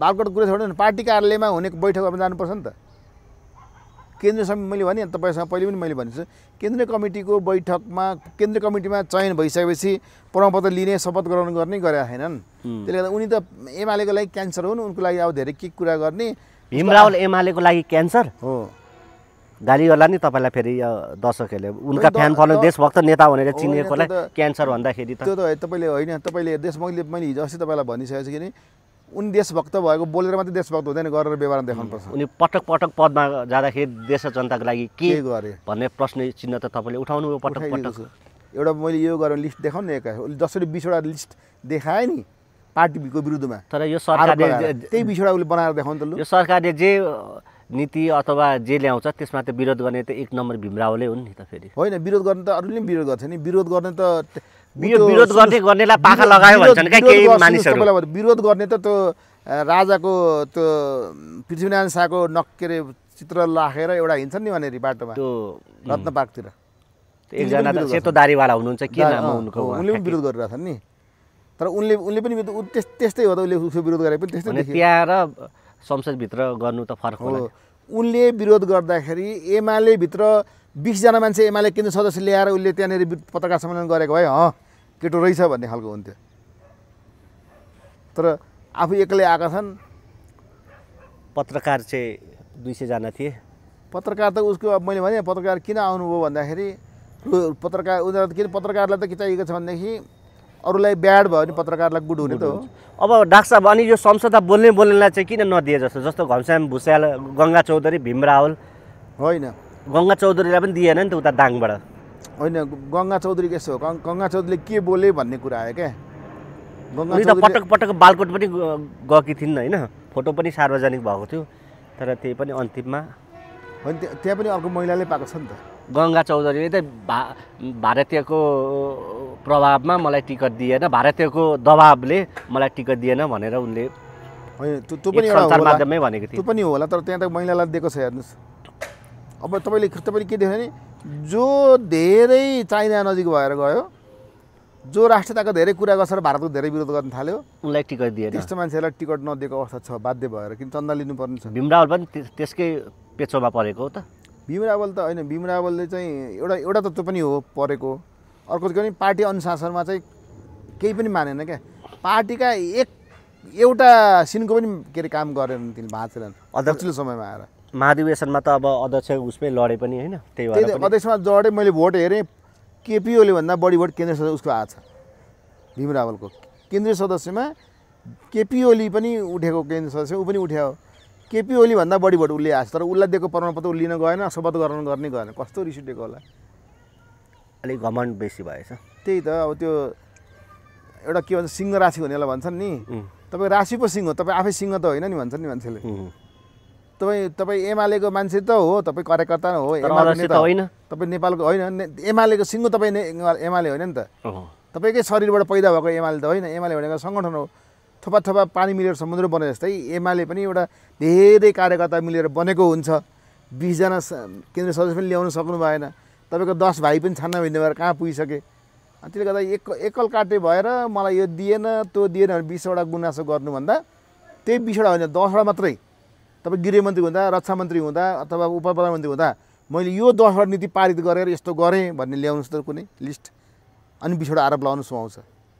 बालकोट कुरो छोड्नु पार्टी कार्यालयमा हुने बैठकमा जानुपर्छ नि त केन्द्रीय समिति मैले भने तपाईँसँग पहिले पनि मैले भनेको छु केन्द्रीय कमिटीको बैठकमा केन्द्रीय कमिटीमा चयन भइसकेपछि प्रमाणपत्र लिने शपथ ग्रहण गर्ने गरेका छैनन् त्यसले गर्दा उनी त एमालेको लागि क्यान्सर हुन् उनको लागि अब धेरै के कुरा गर्ने हिमरावल एमालेको लागि क्यान्सर हो गाली गर्ला नि तपाईँलाई फेरि दर्शकहरूले उनका फ्यान फलो देशभक्त नेता भनेर चिनिएकोलाई क्यान्सर भन्दाखेरि त्यो त तपाईँले होइन तपाईँले देश मैले मैले हिजो अस्ति तपाईँलाई भनिसकेको छु कि नि उनी देशभक्त भएको बोलेर मात्रै देशभक्त हुँदैन गरेर व्यवहार देखाउनुपर्छ उनी पटक पटक पदमा जाँदाखेरि देश र जनताको लागि के गरे भन्ने प्रश्न चिन्ह त तपाईँले उठाउनु पटक पटक एउटा मैले यो गरेर लिस्ट देखाउनु एक जसरी बिसवटा लिस्ट देखाएँ नि पार्टीको विरुद्धमा तर यो सरकारले त्यही बिसवटा उसले बनाएर देखाउनु त यो सरकारले जे नीति अथवा जे ल्याउँछ त्यसमा त विरोध गर्ने त एक नम्बर भीमरावले हुन् नि त फेरि होइन विरोध गर्ने त अरूले पनि विरोध गर्छ नि विरोध गर्ने त विरोध गर्ने गर्नेलाई पाखा लगायो भन्छन् विरोध गर्ने त त्यो राजाको त्यो पृथ्वीनारायण शाहको नक्केरे चित्र राखेर एउटा हिँड्छन् नि भनेर बाटोमा त्यो रत्न पार्कतिर एकजना सेतो हुनुहुन्छ के नाम उनको उनले पनि विरोध गरिरहेछन् नि तर उनले उनले पनि त्यस्तै हो त उसले उसको विरोध गरे पनि त्यस्तै त्यहाँ र संसदभित्र गर्नु त फरक हो उनले विरोध गर्दाखेरि एमाले भित्र बिसजना मान्छे एमाले केन्द्र सदस्य ल्याएर उसले त्यहाँनिर पत्रकार सम्मेलन गरेको भए हँ केटो रहेछ भन्ने खालको हुन्थ्यो तर आफू एक्लै आएका छन् पत्रकार चाहिँ दुई सयजना थिए पत्रकार त उसको अब मैले भने पत्रकार किन आउनुभयो भन्दाखेरि पत्रकार उनीहरू किन पत्रकारलाई त के चाहिएको छ भनेदेखि अरूलाई ब्याड भयो भने पत्रकारलाई गुड हुने त हो अब डाक्टर अनि यो संसदमा बोल्ने बोल्नेलाई चाहिँ किन नदिए जस्तो जस्तो घनश्याम भुस्याल गङ्गा चौधरी भीम रावल होइन गङ्गा चौधरीलाई पनि दिएन नि त उता दाङबाट होइन गङ्गा चौधरी यसो हो गङ्गा चौधरीले के बोले भन्ने कुरा आयो क्या गङ्गा पटक पटक बालकोट पनि गएकी थिइन् होइन फोटो पनि सार्वजनिक भएको थियो तर त्यही पनि अन्तिममा होइन त्यहाँ पनि अर्को महिलाले पाएको छ नि त गङ्गा चौधरीले त भा भारतीयको प्रभावमा मलाई टिकट दिएन भारतीयको दबाबले मलाई टिकट दिएन भनेर उनले भनेको थियो त्यो पनि होला तर त्यहाँ त महिलालाई दिएको छ हेर्नुहोस् अब तपाईँले तपाईँले के देख्यो भने जो धेरै चाइना नजिक भएर गयो जो राष्ट्रियताको धेरै कुरा गर्छ र भारतको धेरै विरोध गर्न थाल्यो उनलाई टिकट दिएन त्यस्तो मान्छेहरूलाई टिकट नदिएको अवस्था छ बाध्य भएर किन चन्दा लिनुपर्ने छ भीमरावल पनि त्यसकै पेचोमा परेको हो त भीमरावल त होइन भीमरावलले चाहिँ एउटा एउटा तत्त्व पनि हो परेको अर्को पनि पार्टी अनुशासनमा चाहिँ केही पनि मानेन क्या पार्टीका एक एउटा सिनको पनि के अरे काम गरेन तिनी भाँचेन अध्यक्षले समयमा आएर महाधिवेशनमा त अब अध्यक्ष उसमै लडे पनि होइन त्यही भएर अध्यक्षमा जडे मैले भोट हेरेँ केपिओले भन्दा बढी भोट केन्द्रीय सदस्य उसको आएको छ भीम केन्द्रीय सदस्यमा केपिओली पनि उठेको केन्द्रीय सदस्य ऊ पनि उठ्यो केपी ओलीभन्दा बढी भोट उसले आएको तर उसलाई दिएको प्रमाणपत्र उसले लिन गएन शपथ गराउनु गर्ने गएन कस्तो रिस उठेको होला अलिक घमण्ड बेसी भएछ त्यही त अब त्यो एउटा के भन्छ सिंह राशि हुनेलाई भन्छन् नि तपाईँ राशि पो सिंह हो तपाईँ आफै सिंह त होइन नि भन्छन् नि मान्छेले तपाईँ तपाईँ एमालेको मान्छे त हो तपाईँ कार्यकर्ता हो होइन तपाईँ नेपालको होइन एमालेको सिङ्गो तपाईँ एमाले होइन नि त तपाईँकै शरीरबाट पैदा भएको एमाले त होइन एमाले भनेको सङ्गठन हो थोपा थोपा पानी मिलेर समुद्र बने जस्तै एमाले पनि एउटा धेरै कार्यकर्ता मिलेर बनेको हुन्छ बिसजना केन्द्रीय सदस्य पनि ल्याउन सक्नु भएन तपाईँको दस भाइ पनि छान्न भिन्न भएर कहाँ पुगिसके त्यसले गर्दा एक एकल काटे भएर मलाई यो दिएन त्यो दिएन भने बिसवटा गुनासो गर्नुभन्दा त्यही बिसवटा होइन दसवटा मात्रै तपाईँ गृहमन्त्री हुँदा रक्षा मन्त्री हुँदा अथवा उप प्रधानमन्त्री हुँदा मैले यो दसवटा नीति पारित गरेर यस्तो गरेँ भन्ने ल्याउनुहोस् त कुनै लिस्ट अनि बिसवटा आरोप लगाउनु सुहाउँछ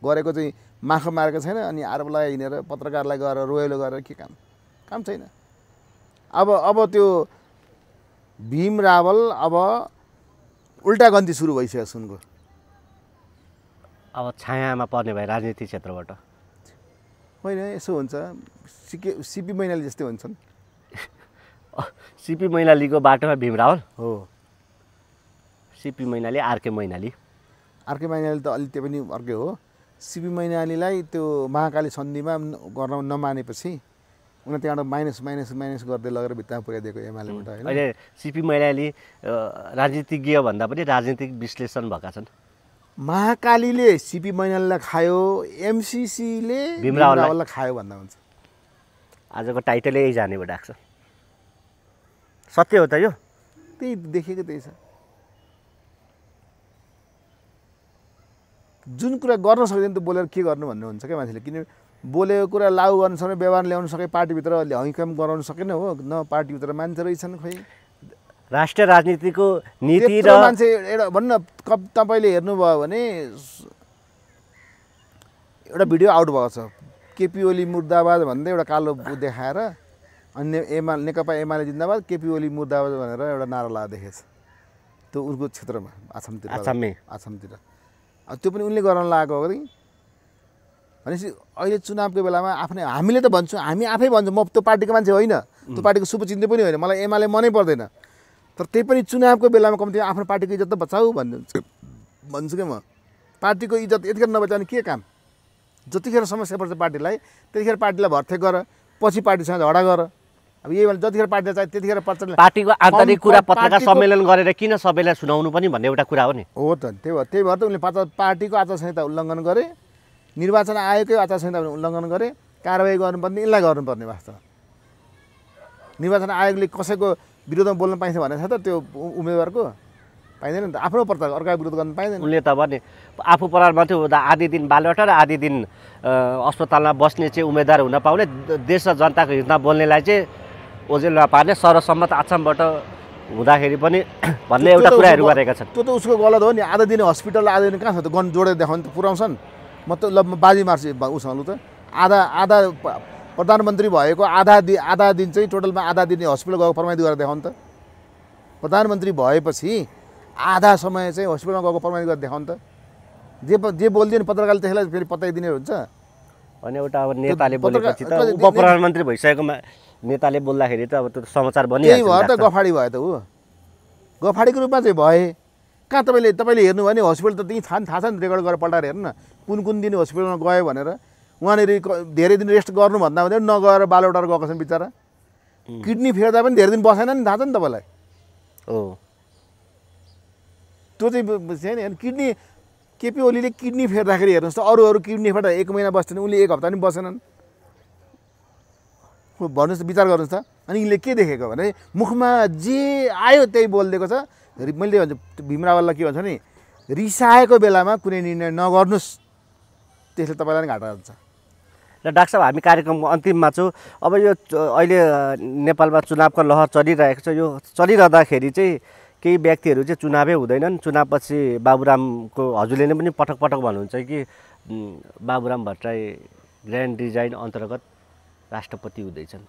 गरेको चाहिँ माखो मारेको छैन अनि आरोपलाई हिँडेर पत्रकारलाई गएर रोयलो गरेर के काम काम छैन अब अब त्यो भीम रावल अब उल्टा गन्ती सुरु भइसक्यो सुनको अब छायामा पर्ने भयो राजनीति क्षेत्रबाट होइन यसो हुन्छ सिके सिपी मैनाली जस्तै हुन्छन् (laughs) सिपी मैनालीको बाटोमा भीम रावल हो C P Mainali R K Mainali R K Mainali त अलि त्यो पनि अर्कै हो सिपी मैनालीलाई त्यो महाकाली सन्धिमा गर्न नमानेपछि उनीहरू त्यहाँबाट माइनस माइनस माइनस गर्दै लगेर भित्तामा पुर्याइदिएको एमालेबाट होइन अहिले सिपी मैनाली राजनीतिज्ञ भन्दा पनि राजनीतिक विश्लेषण भएका छन् महाकालीले सिपी मैनालीलाई खायो एमसिसीले भीमरावललाई खायो भन्दा हुन्छ आजको टाइटलै जानेबाट आएको छ सत्य हो त यो त्यही देखेको त्यही छ जुन कुरा गर्न सक्दैन त्यो बोलेर के गर्नु भन्ने हुन्छ क्या मान्छेले किनभने बोलेको कुरा लागु गर्न सके व्यवहार ल्याउन सके पार्टीभित्र हैकम गराउन सकेन हो न पार्टीभित्र मान्छे रहेछन् खोइ राष्ट्रिय राजनीतिको नीति र मान्छे एउटा भन्न कप तपाईँले हेर्नुभयो भने एउटा भिडियो आउट भएको छ केपी ओली मुर्दाबाद भन्दै एउटा कालो देखाएर अन्य एमा नेकपा एमाले जिन्दाबाद केपी ओली मुर्दाबाद भनेर एउटा नारा लगाएर देखेछ त्यो उर्को क्षेत्रमा आसामतिर आसाममै आसामतिर त्यो पनि उनले गराउन लागेको हो कि भनेपछि अहिले चुनावको बेलामा आफ्नै हामीले त भन्छौँ हामी आफै भन्छौँ म त्यो पार्टीको मान्छे होइन त्यो पार्टीको सुपचिन्त पनि होइन मलाई एमाले मनै पर्दैन तर त्यही पनि चुनावको बेलामा कम्ती आफ्नो पार्टीको इज्जत त बचाऊ भन्नुहुन्छ भन्छु क्या म पार्टीको इज्जत यतिखेर नबचाउने के काम जतिखेर समस्या पर्छ पार्टीलाई त्यतिखेर पार्टीलाई भर्थे गर पछि पार्टीसँग झगडा गर अब यही भएर जतिखेर पार्टी चाहिँ त्यतिखेर प्रचार पार्टीको आन्तरिक कुरा पत्रकार सम्मेलन गरेर किन सबैलाई सुनाउनु पनि भन्ने एउटा कुरा हो नि हो त त्यही भएर त्यही भएर त उनले पार्टीको आचार संहिता उल्लङ्घन गरे निर्वाचन आयोगकै आचार संहिता उल्लङ्घन गरे कारवाही गर्नुपर्ने यसलाई गर्नुपर्ने वास्तव निर्वाचन आयोगले कसैको विरोधमा बोल्न पाइन्छ भनेको छ त त्यो उम्मेदवारको पाइँदैन नि त आफ्नो प्रचार अर्काको विरोध गर्नु पाइँदैन उसले त भने आफू परार मात्रै हुँदा आधी दिन बालबाट र आधी दिन अस्पतालमा बस्ने चाहिँ उम्मेदवार हुन पाउने देश र जनताको हितमा बोल्नेलाई चाहिँ ओजेल लापाले सर्वसम्मत आछामबाट हुँदाखेरि पनि (clears throat) भन्ने एउटा कुराहरू गरेका छन् त्यो त उसको गलत हो नि आधा दिन हस्पिटल आधा दिन कहाँ छ त गन जोडेर देखाउनु त पुऱ्याउँछन् म त ल बाजी मार्छु उसँग त आधा आधा प्रधानमन्त्री भएको आधा दि आधा दिन चाहिँ टोटलमा आधा दिन हस्पिटल गएको प्रमाणित गरेर देखाउनु त प्रधानमन्त्री भएपछि आधा समय चाहिँ हस्पिटलमा गएको प्रमाणित गरेर देखाउनु त जे जे बोलिदियो पत्रकारले त्यसलाई फेरि पत्याइदिने हुन्छ अनि एउटा अब नेताले बोलेपछि त उप प्रधानमन्त्री भइसकेकोमा नेताले बोल्दाखेरि त अब त्यो समाचार त्यही भएर त गफाडी भयो त ऊ गफाडीको रूपमा चाहिँ भए कहाँ तपाईँले तपाईँले हेर्नु भने हस्पिटल त त्यहीँ थाहा थाहा छ नि रेकर्ड गरेर पल्टाएर हेर्नु न कुन कुन दिन हस्पिटलमा गयो भनेर उहाँनिर धेरै दिन रेस्ट गर्नुभन्दा भन्दा नगएर बालवटा गएको छन् बिचरा किडनी फेर्दा पनि धेरै दिन बसेन नि थाहा छ नि तपाईँलाई हो त्यो चाहिँ किडनी केपी ओलीले किडनी फेर्दाखेरि हेर्नुहोस् त अरू अरू किडनी फेर्दा एक महिना बस्थेन उनले एक हप्ता पनि बसेनन् भन्नुहोस् त विचार गर्नुहोस् त अनि यिनले के देखेको भने मुखमा जे आयो त्यही बोलिदिएको छ मैले भन्छु भीमरावललाई के भन्छ नि रिसाएको बेलामा कुनै निर्णय नगर्नुहोस् त्यसले तपाईँलाई नै घाटा हुन्छ र डाक्टर साहब हामी कार्यक्रमको अन्तिममा छौँ अब यो अहिले नेपालमा चुनावको लहर चलिरहेको छ यो चलिरहँदाखेरि चाहिँ केही व्यक्तिहरू चाहिँ चुनावै हुँदैनन् चुनावपछि बाबुरामको हजुरले नै पनि पटक पटक भन्नुहुन्छ कि बाबुराम भट्टराई ग्रान्ड डिजाइन अन्तर्गत राष्ट्रपति हुँदैछन्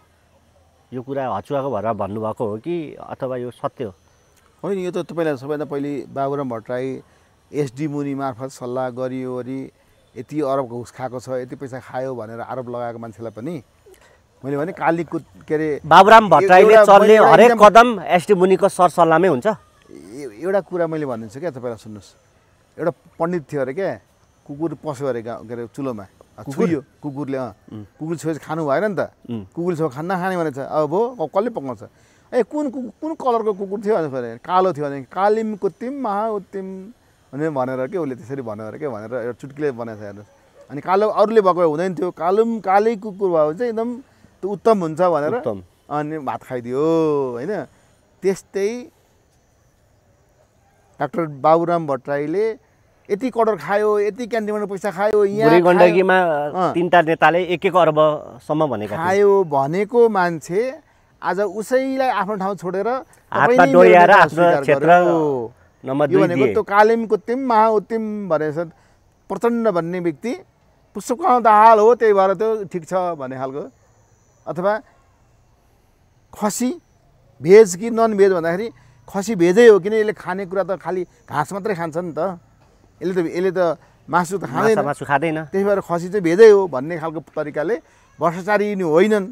यो कुरा हचुवाको भएर भन्नुभएको हो कि अथवा यो सत्य हो होइन यो त तपाईँलाई सबैभन्दा पहिले बाबुराम भट्टराई एसडी मुनि मार्फत सल्लाह गरियो वरि यति अरब घुस खाएको छ यति पैसा खायो भनेर आरोप लगाएको मान्छेलाई पनि मैले भने कालीकुद के अरे बाबुराम भट्टराईले चल्ने हरेक कदम एसटी मुनिको सरसल्लाहमै हुन्छ एउटा कुरा मैले भनिदिन्छु क्या तपाईँलाई सुन्नुहोस् एउटा पण्डित थियो अरे क्या कुकुर पस्यो अरे के अरे चुलोमा छोयो कुकुरले अँ कुकुर छुएपछि खानु भएन नि त कुकुर छेउ खान नखाने भनेछ अब भो कसले पकाउँछ ए कुन कुन कलरको कुकुर थियो भने कालो थियो भने कालिम कुत्तिम महा उत्तिम भनेर के उसले त्यसरी भन्यो अरे के भनेर एउटा चुटकीले बनाएको छ हेर्नुहोस् अनि कालो अरूले भएको हुँदैन थियो कालुम काली कुकुर भयो भने चाहिँ एकदम उत्तम हुन्छ भनेर अनि भात खाइदियो होइन त्यस्तै डाक्टर बाबुराम भट्टराईले यति कडर खायो यति क्यान्टिनबाट पैसा खायो यहाँ गण्डकीमा तिनवटा नेताले एक एक अर्बसम्म भनेको खायो भनेको मान्छे आज उसैलाई आफ्नो ठाउँ छोडेर भनेको त्यो कालिम कुत्तिम महाउत्तिम भनेर प्रचण्ड भन्ने व्यक्ति पुस्तकमा दाहाल हो त्यही भएर त्यो ठिक छ भन्ने खालको अथवा खसी भेज कि नन भेज भन्दाखेरि खसी भेजै हो किन यसले खाने कुरा त खालि घाँस मात्रै खान्छ नि त यसले त यसले त मासु त खाँदैन मासु खाँदैन त्यही भएर खसी चाहिँ भेजै हो भन्ने खालको तरिकाले भ्रष्टाचारी यिनी होइनन्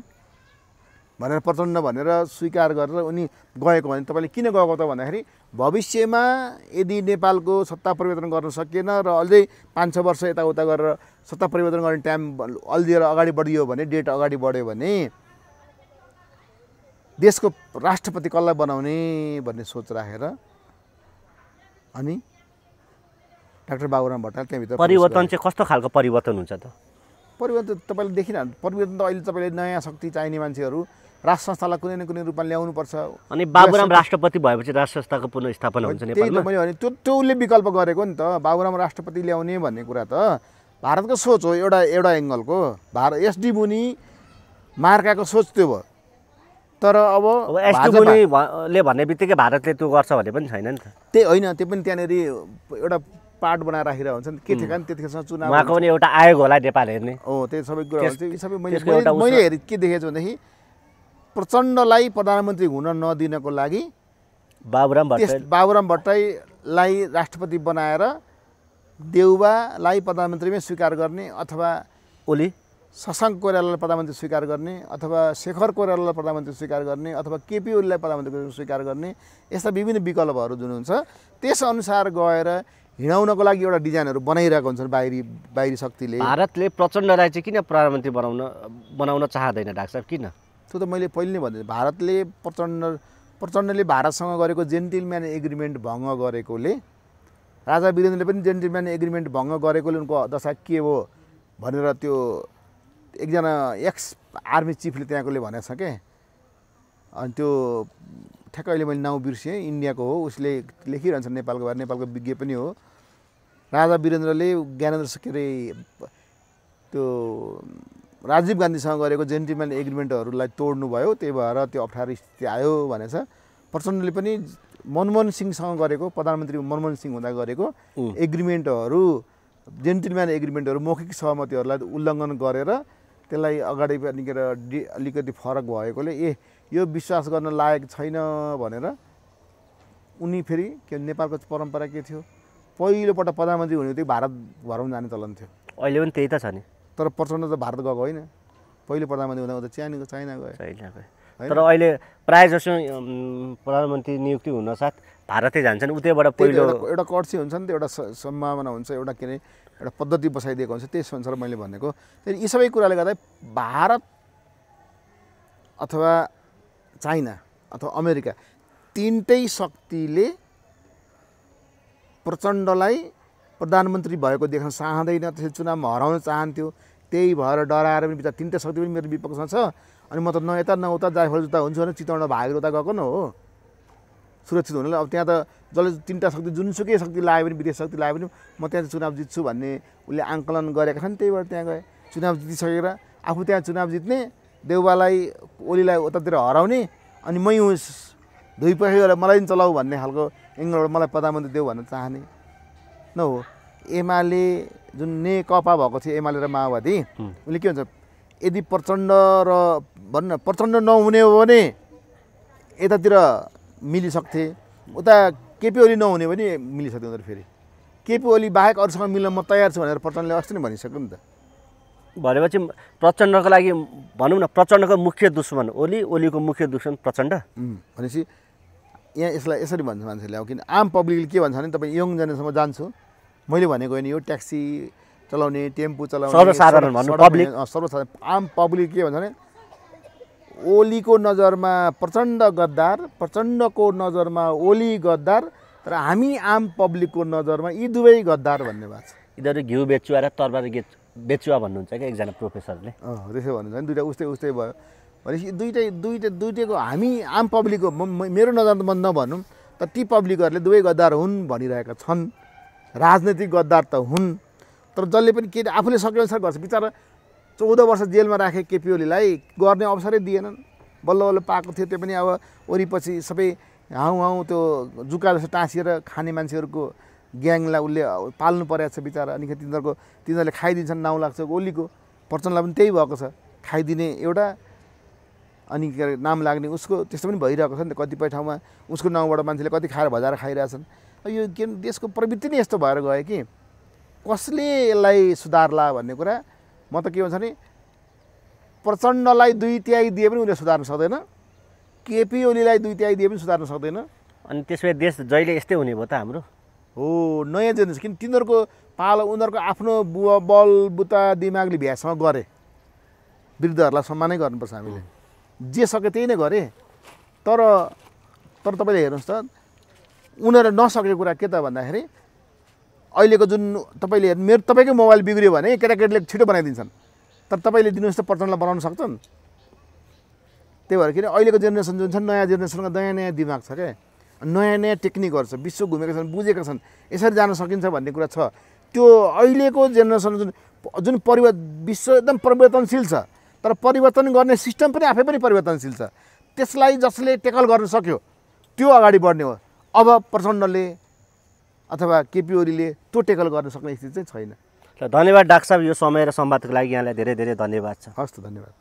भनेर प्रचण्ड भनेर स्वीकार गरेर उनी गएको भने तपाईँले किन गएको त भन्दाखेरि भविष्यमा यदि नेपालको सत्ता परिवर्तन गर्न सकिएन र अझै पाँच छ वर्ष यताउता गरेर सत्ता परिवर्तन गर्ने टाइम अलिदिएर अगाडि बढियो भने डेट अगाडि बढ्यो भने देशको राष्ट्रपति कसलाई बनाउने भन्ने सोच राखेर अनि डाक्टर बाबुराम भट्टराई त्यहाँभित्र परिवर्तन चाहिँ कस्तो खालको परिवर्तन हुन्छ त परिवर्तन तपाईँले देखिन परिवर्तन त अहिले तपाईँले नयाँ शक्ति चाहिने मान्छेहरू राष्ट्र संस्थालाई कुनै न कुनै रूपमा पर्छ अनि बाबुराम राष्ट्रपति भएपछि राष्ट्र संस्थाको पुनर्स्थापना हुन्छ नेपालमा मैले भने त्यो त्यो उसले विकल्प गरेको नि त बाबुराम राष्ट्रपति ल्याउने भन्ने कुरा त भारतको सोच हो एउटा एउटा एङ्गलको भारत एसडी मुनि मार्काको सोच त्यो भयो तर अब एसडी मुनिले भन्ने बित्तिकै भारतले त्यो गर्छ भने पनि छैन नि त त्यही होइन त्यो पनि त्यहाँनिर एउटा पार्ट बनाएर राखेर हुन्छ नि के थियो नि त्यतिखेरसम्म चुनाव उहाँको पनि एउटा आयोग होला नेपाल हेर्ने हो त्यही सबै कुरा सबै मैले हेरेँ के देखेको छु भनेदेखि प्रचण्डलाई प्रधानमन्त्री हुन नदिनको लागि बाबुराम भट्टाई बाबुराम भट्टाईलाई राष्ट्रपति बनाएर देउबालाई प्रधानमन्त्रीमै स्वीकार गर्ने अथवा ओली शशाङ्क कोइरालालाई प्रधानमन्त्री स्वीकार गर्ने अथवा शेखर कोइरालालाई प्रधानमन्त्री स्वीकार गर्ने अथवा केपी ओलीलाई प्रधानमन्त्री स्वीकार गर्ने यस्ता विभिन्न विकल्पहरू जुन हुन्छ त्यसअनुसार गएर हिँडाउनको लागि एउटा डिजाइनहरू बनाइरहेको हुन्छन् बाहिरी बाहिरी शक्तिले भारतले प्रचण्डलाई चाहिँ किन प्रधानमन्त्री बनाउन बनाउन चाहँदैन डाक्टर साहब किन त्यो त मैले पहिले नै भने भारतले प्रचण्ड प्रचण्डले भारतसँग गरेको जेन्टिलम्यान एग्रिमेन्ट भङ्ग गरेकोले राजा वीरेन्द्रले पनि जेन्टिलम्यान एग्रिमेन्ट भङ्ग गरेकोले उनको दशा के हो भनेर त्यो एकजना एक्स आर्मी चिफले त्यहाँकोले भनेको छ के अनि त्यो ठ्याक्कै अहिले मैले नाउँ बिर्सेँ इन्डियाको हो उसले लेखिरहन्छ नेपालको बारे नेपालको विज्ञ पनि हो राजा वीरेन्द्रले ज्ञानेन्द्र के अरे त्यो राजीव गान्धीसँग गरेको जेन्टिमेन एग्रिमेन्टहरूलाई तोड्नुभयो त्यही भएर त्यो अप्ठ्यारो स्थिति आयो भनेछ प्रचण्डले पनि मनमोहन सिंहसँग गरेको प्रधानमन्त्री मनमोहन सिंह हुँदा गरेको एग्रिमेन्टहरू जेन्टिलम्यान एग्रिमेन्टहरू मौखिक सहमतिहरूलाई उल्लङ्घन गरेर त्यसलाई अगाडि निकेर डि अलिकति फरक भएकोले ए यो विश्वास गर्न लायक छैन भनेर उनी फेरि के नेपालको परम्परा के थियो पहिलोपल्ट प्रधानमन्त्री हुने त्यो भारत भरमा जाने चलन थियो अहिले पनि त्यही त छ नि तर प्रचण्ड त भारत गएको होइन पहिलो प्रधानमन्त्री हुँदा हुँदा चाइना चाइना गयो चाइना तर अहिले प्रायः जसो प्रधानमन्त्री नियुक्ति हुनसाथ भारतै जान्छन् उतैबाट पहिलो एउटा कर्सी हुन्छ नि त एउटा सम्भावना हुन्छ एउटा के अरे एउटा पद्धति बसाइदिएको हुन्छ त्यस अनुसार मैले भनेको फेरि यी सबै कुराले गर्दा भारत अथवा चाइना अथवा अमेरिका तिनटै शक्तिले प्रचण्डलाई प्रधानमन्त्री भएको देख्न चाहँदैन त्यसरी चुनावमा हराउन चाहन्थ्यो त्यही भएर डराएर पनि बिचार तिनवटा शक्ति पनि मेरो विपक्षमा छ अनि म त न यता न उता जाइफल जुत्ता हुन्छु भने चितवन भागेर उता गएको न हो सुरक्षित हुनुलाई अब त्यहाँ त जसले तिनवटा शक्ति जुनसुकै शक्ति लगाए भने विदेश शक्ति लगाए भने म त्यहाँ चुनाव जित्छु भन्ने उसले आङ्कलन गरेका छन् त्यही भएर त्यहाँ गए चुनाव जितिसकेर आफू त्यहाँ चुनाव जित्ने देउबालाई ओलीलाई उतातिर हराउने अनि मै दुई पैसा गरेर मलाई पनि चलाऊ भन्ने खालको एङ्गलबाट मलाई प्रधानमन्त्री देऊ भन्न चाहने न हो एमाले जुन नेकपा भएको थियो एमाले र माओवादी उसले के भन्छ यदि प्रचण्ड र भन्न प्रचण्ड नहुने हो भने यतातिर मिलिसक्थे उता केपी ओली नहुने भने मिलिसक्थ्यो उनीहरू फेरि केपी ओली बाहेक अरूसँग मिल्न म तयार छु भनेर प्रचण्डले अस्ति नै भनिसक्यो नि त भनेपछि प्रचण्डको लागि भनौँ न प्रचण्डको मुख्य दुश्मन ओली ओलीको मुख्य दुश्मन प्रचण्ड भनेपछि यहाँ यसलाई यसरी भन्छ मान्छेले अब किन आम पब्लिकले के भन्छ भने तपाईँ यङ जेनेरेसनमा जान्छु मैले भनेको होइन यो ट्याक्सी चलाउने टेम्पो चलाउने सर्वसाधारण भन्नु पब्लिक सर्वसाधारण आम पब्लिक के भन्छ भने ओलीको नजरमा प्रचण्ड गद्दार प्रचण्डको नजरमा ओली गद्दार र हामी आम पब्लिकको नजरमा यी दुवै गद्दार भन्ने भएको छ यिनीहरू घिउ बेचुवा र तरबार बेचुवा भन्नुहुन्छ क्या एकजना प्रोफेसरले त्यसो भन्नुहुन्छ नि दुइटा उस्तै उस्तै भयो भनेपछि दुइटै दुइटै दुइटैको हामी आम पब्लिकको मेरो नजरमा त म नभनौँ तर ती पब्लिकहरूले दुवै गद्दार हुन् भनिरहेका छन् राजनैतिक गद्दार त हुन् तर जसले पनि के आफूले सके अनुसार गर्छ बिचरा चौध वर्ष जेलमा राखे केपी ओलीलाई गर्ने अवसरै दिएनन् बल्ल बल्ल पाएको थियो त्यो पनि अब वरिपछि सबै हाउ हाउँ त्यो जुका जस्तो टाँसिएर खाने मान्छेहरूको ग्याङलाई उसले पाल्नु परेको छ बिचरा अनि तिनीहरूको तिनीहरूले खाइदिन्छन् नाउँ लाग्छ ओलीको प्रचण्डलाई पनि त्यही भएको छ खाइदिने एउटा अनि के नाम लाग्ने उसको त्यस्तो पनि भइरहेको छ नि त कतिपय ठाउँमा उसको नाउँबाट मान्छेले कति खाएर भजाएर खाइरहेछन् यो के देशको प्रवृत्ति नै यस्तो भएर गयो कि कसले यसलाई सुधार्ला भन्ने कुरा म त के भन्छ भने प्रचण्डलाई दुई तिहाई दिए पनि उसले सुधार्न सक्दैन केपी ओलीलाई दुई तिहाई दिए पनि सुधार्न सक्दैन अनि त्यस भए देश जहिले यस्तै हुने भयो त हाम्रो हो नयाँ जेनेरेसन किन तिनीहरूको पालो उनीहरूको आफ्नो बुवा बल बुता दिमागले भ्यासमा गरे वृद्धहरूलाई सम्मानै गर्नुपर्छ हामीले जे सके त्यही नै गरेँ तर तर तपाईँले हेर्नुहोस् त उनीहरू नसकेको कुरा के त भन्दाखेरि अहिलेको जुन तपाईँले मेरो तपाईँकै मोबाइल बिग्रियो भने केटाकेटीले छिटो बनाइदिन्छन् तर तपाईँले दिनुहोस् त पर्सनलाई बनाउन सक्छन् त्यही भएर किन अहिलेको जेनेरेसन जुन छ नयाँ जेनेरेसनको नयाँ नयाँ दिमाग छ क्या नयाँ नयाँ टेक्निकहरू छ विश्व घुमेका छन् बुझेका छन् यसरी जान सकिन्छ भन्ने कुरा छ त्यो अहिलेको जेनेरेसन जुन जुन परिवर्तन विश्व एकदम परिवर्तनशील छ तर परिवर्तन गर्ने सिस्टम पनि आफै पनि परिवर्तनशील छ त्यसलाई जसले टेकल गर्न सक्यो त्यो अगाडि बढ्ने हो अब प्रचण्डले अथवा केपी ओलीले त्यो टेकल गर्न सक्ने स्थिति चाहिँ छैन ल धन्यवाद डाक्टर साहब यो समय र सम्वादको लागि यहाँलाई धेरै धेरै धन्यवाद छ हस् त धन्यवाद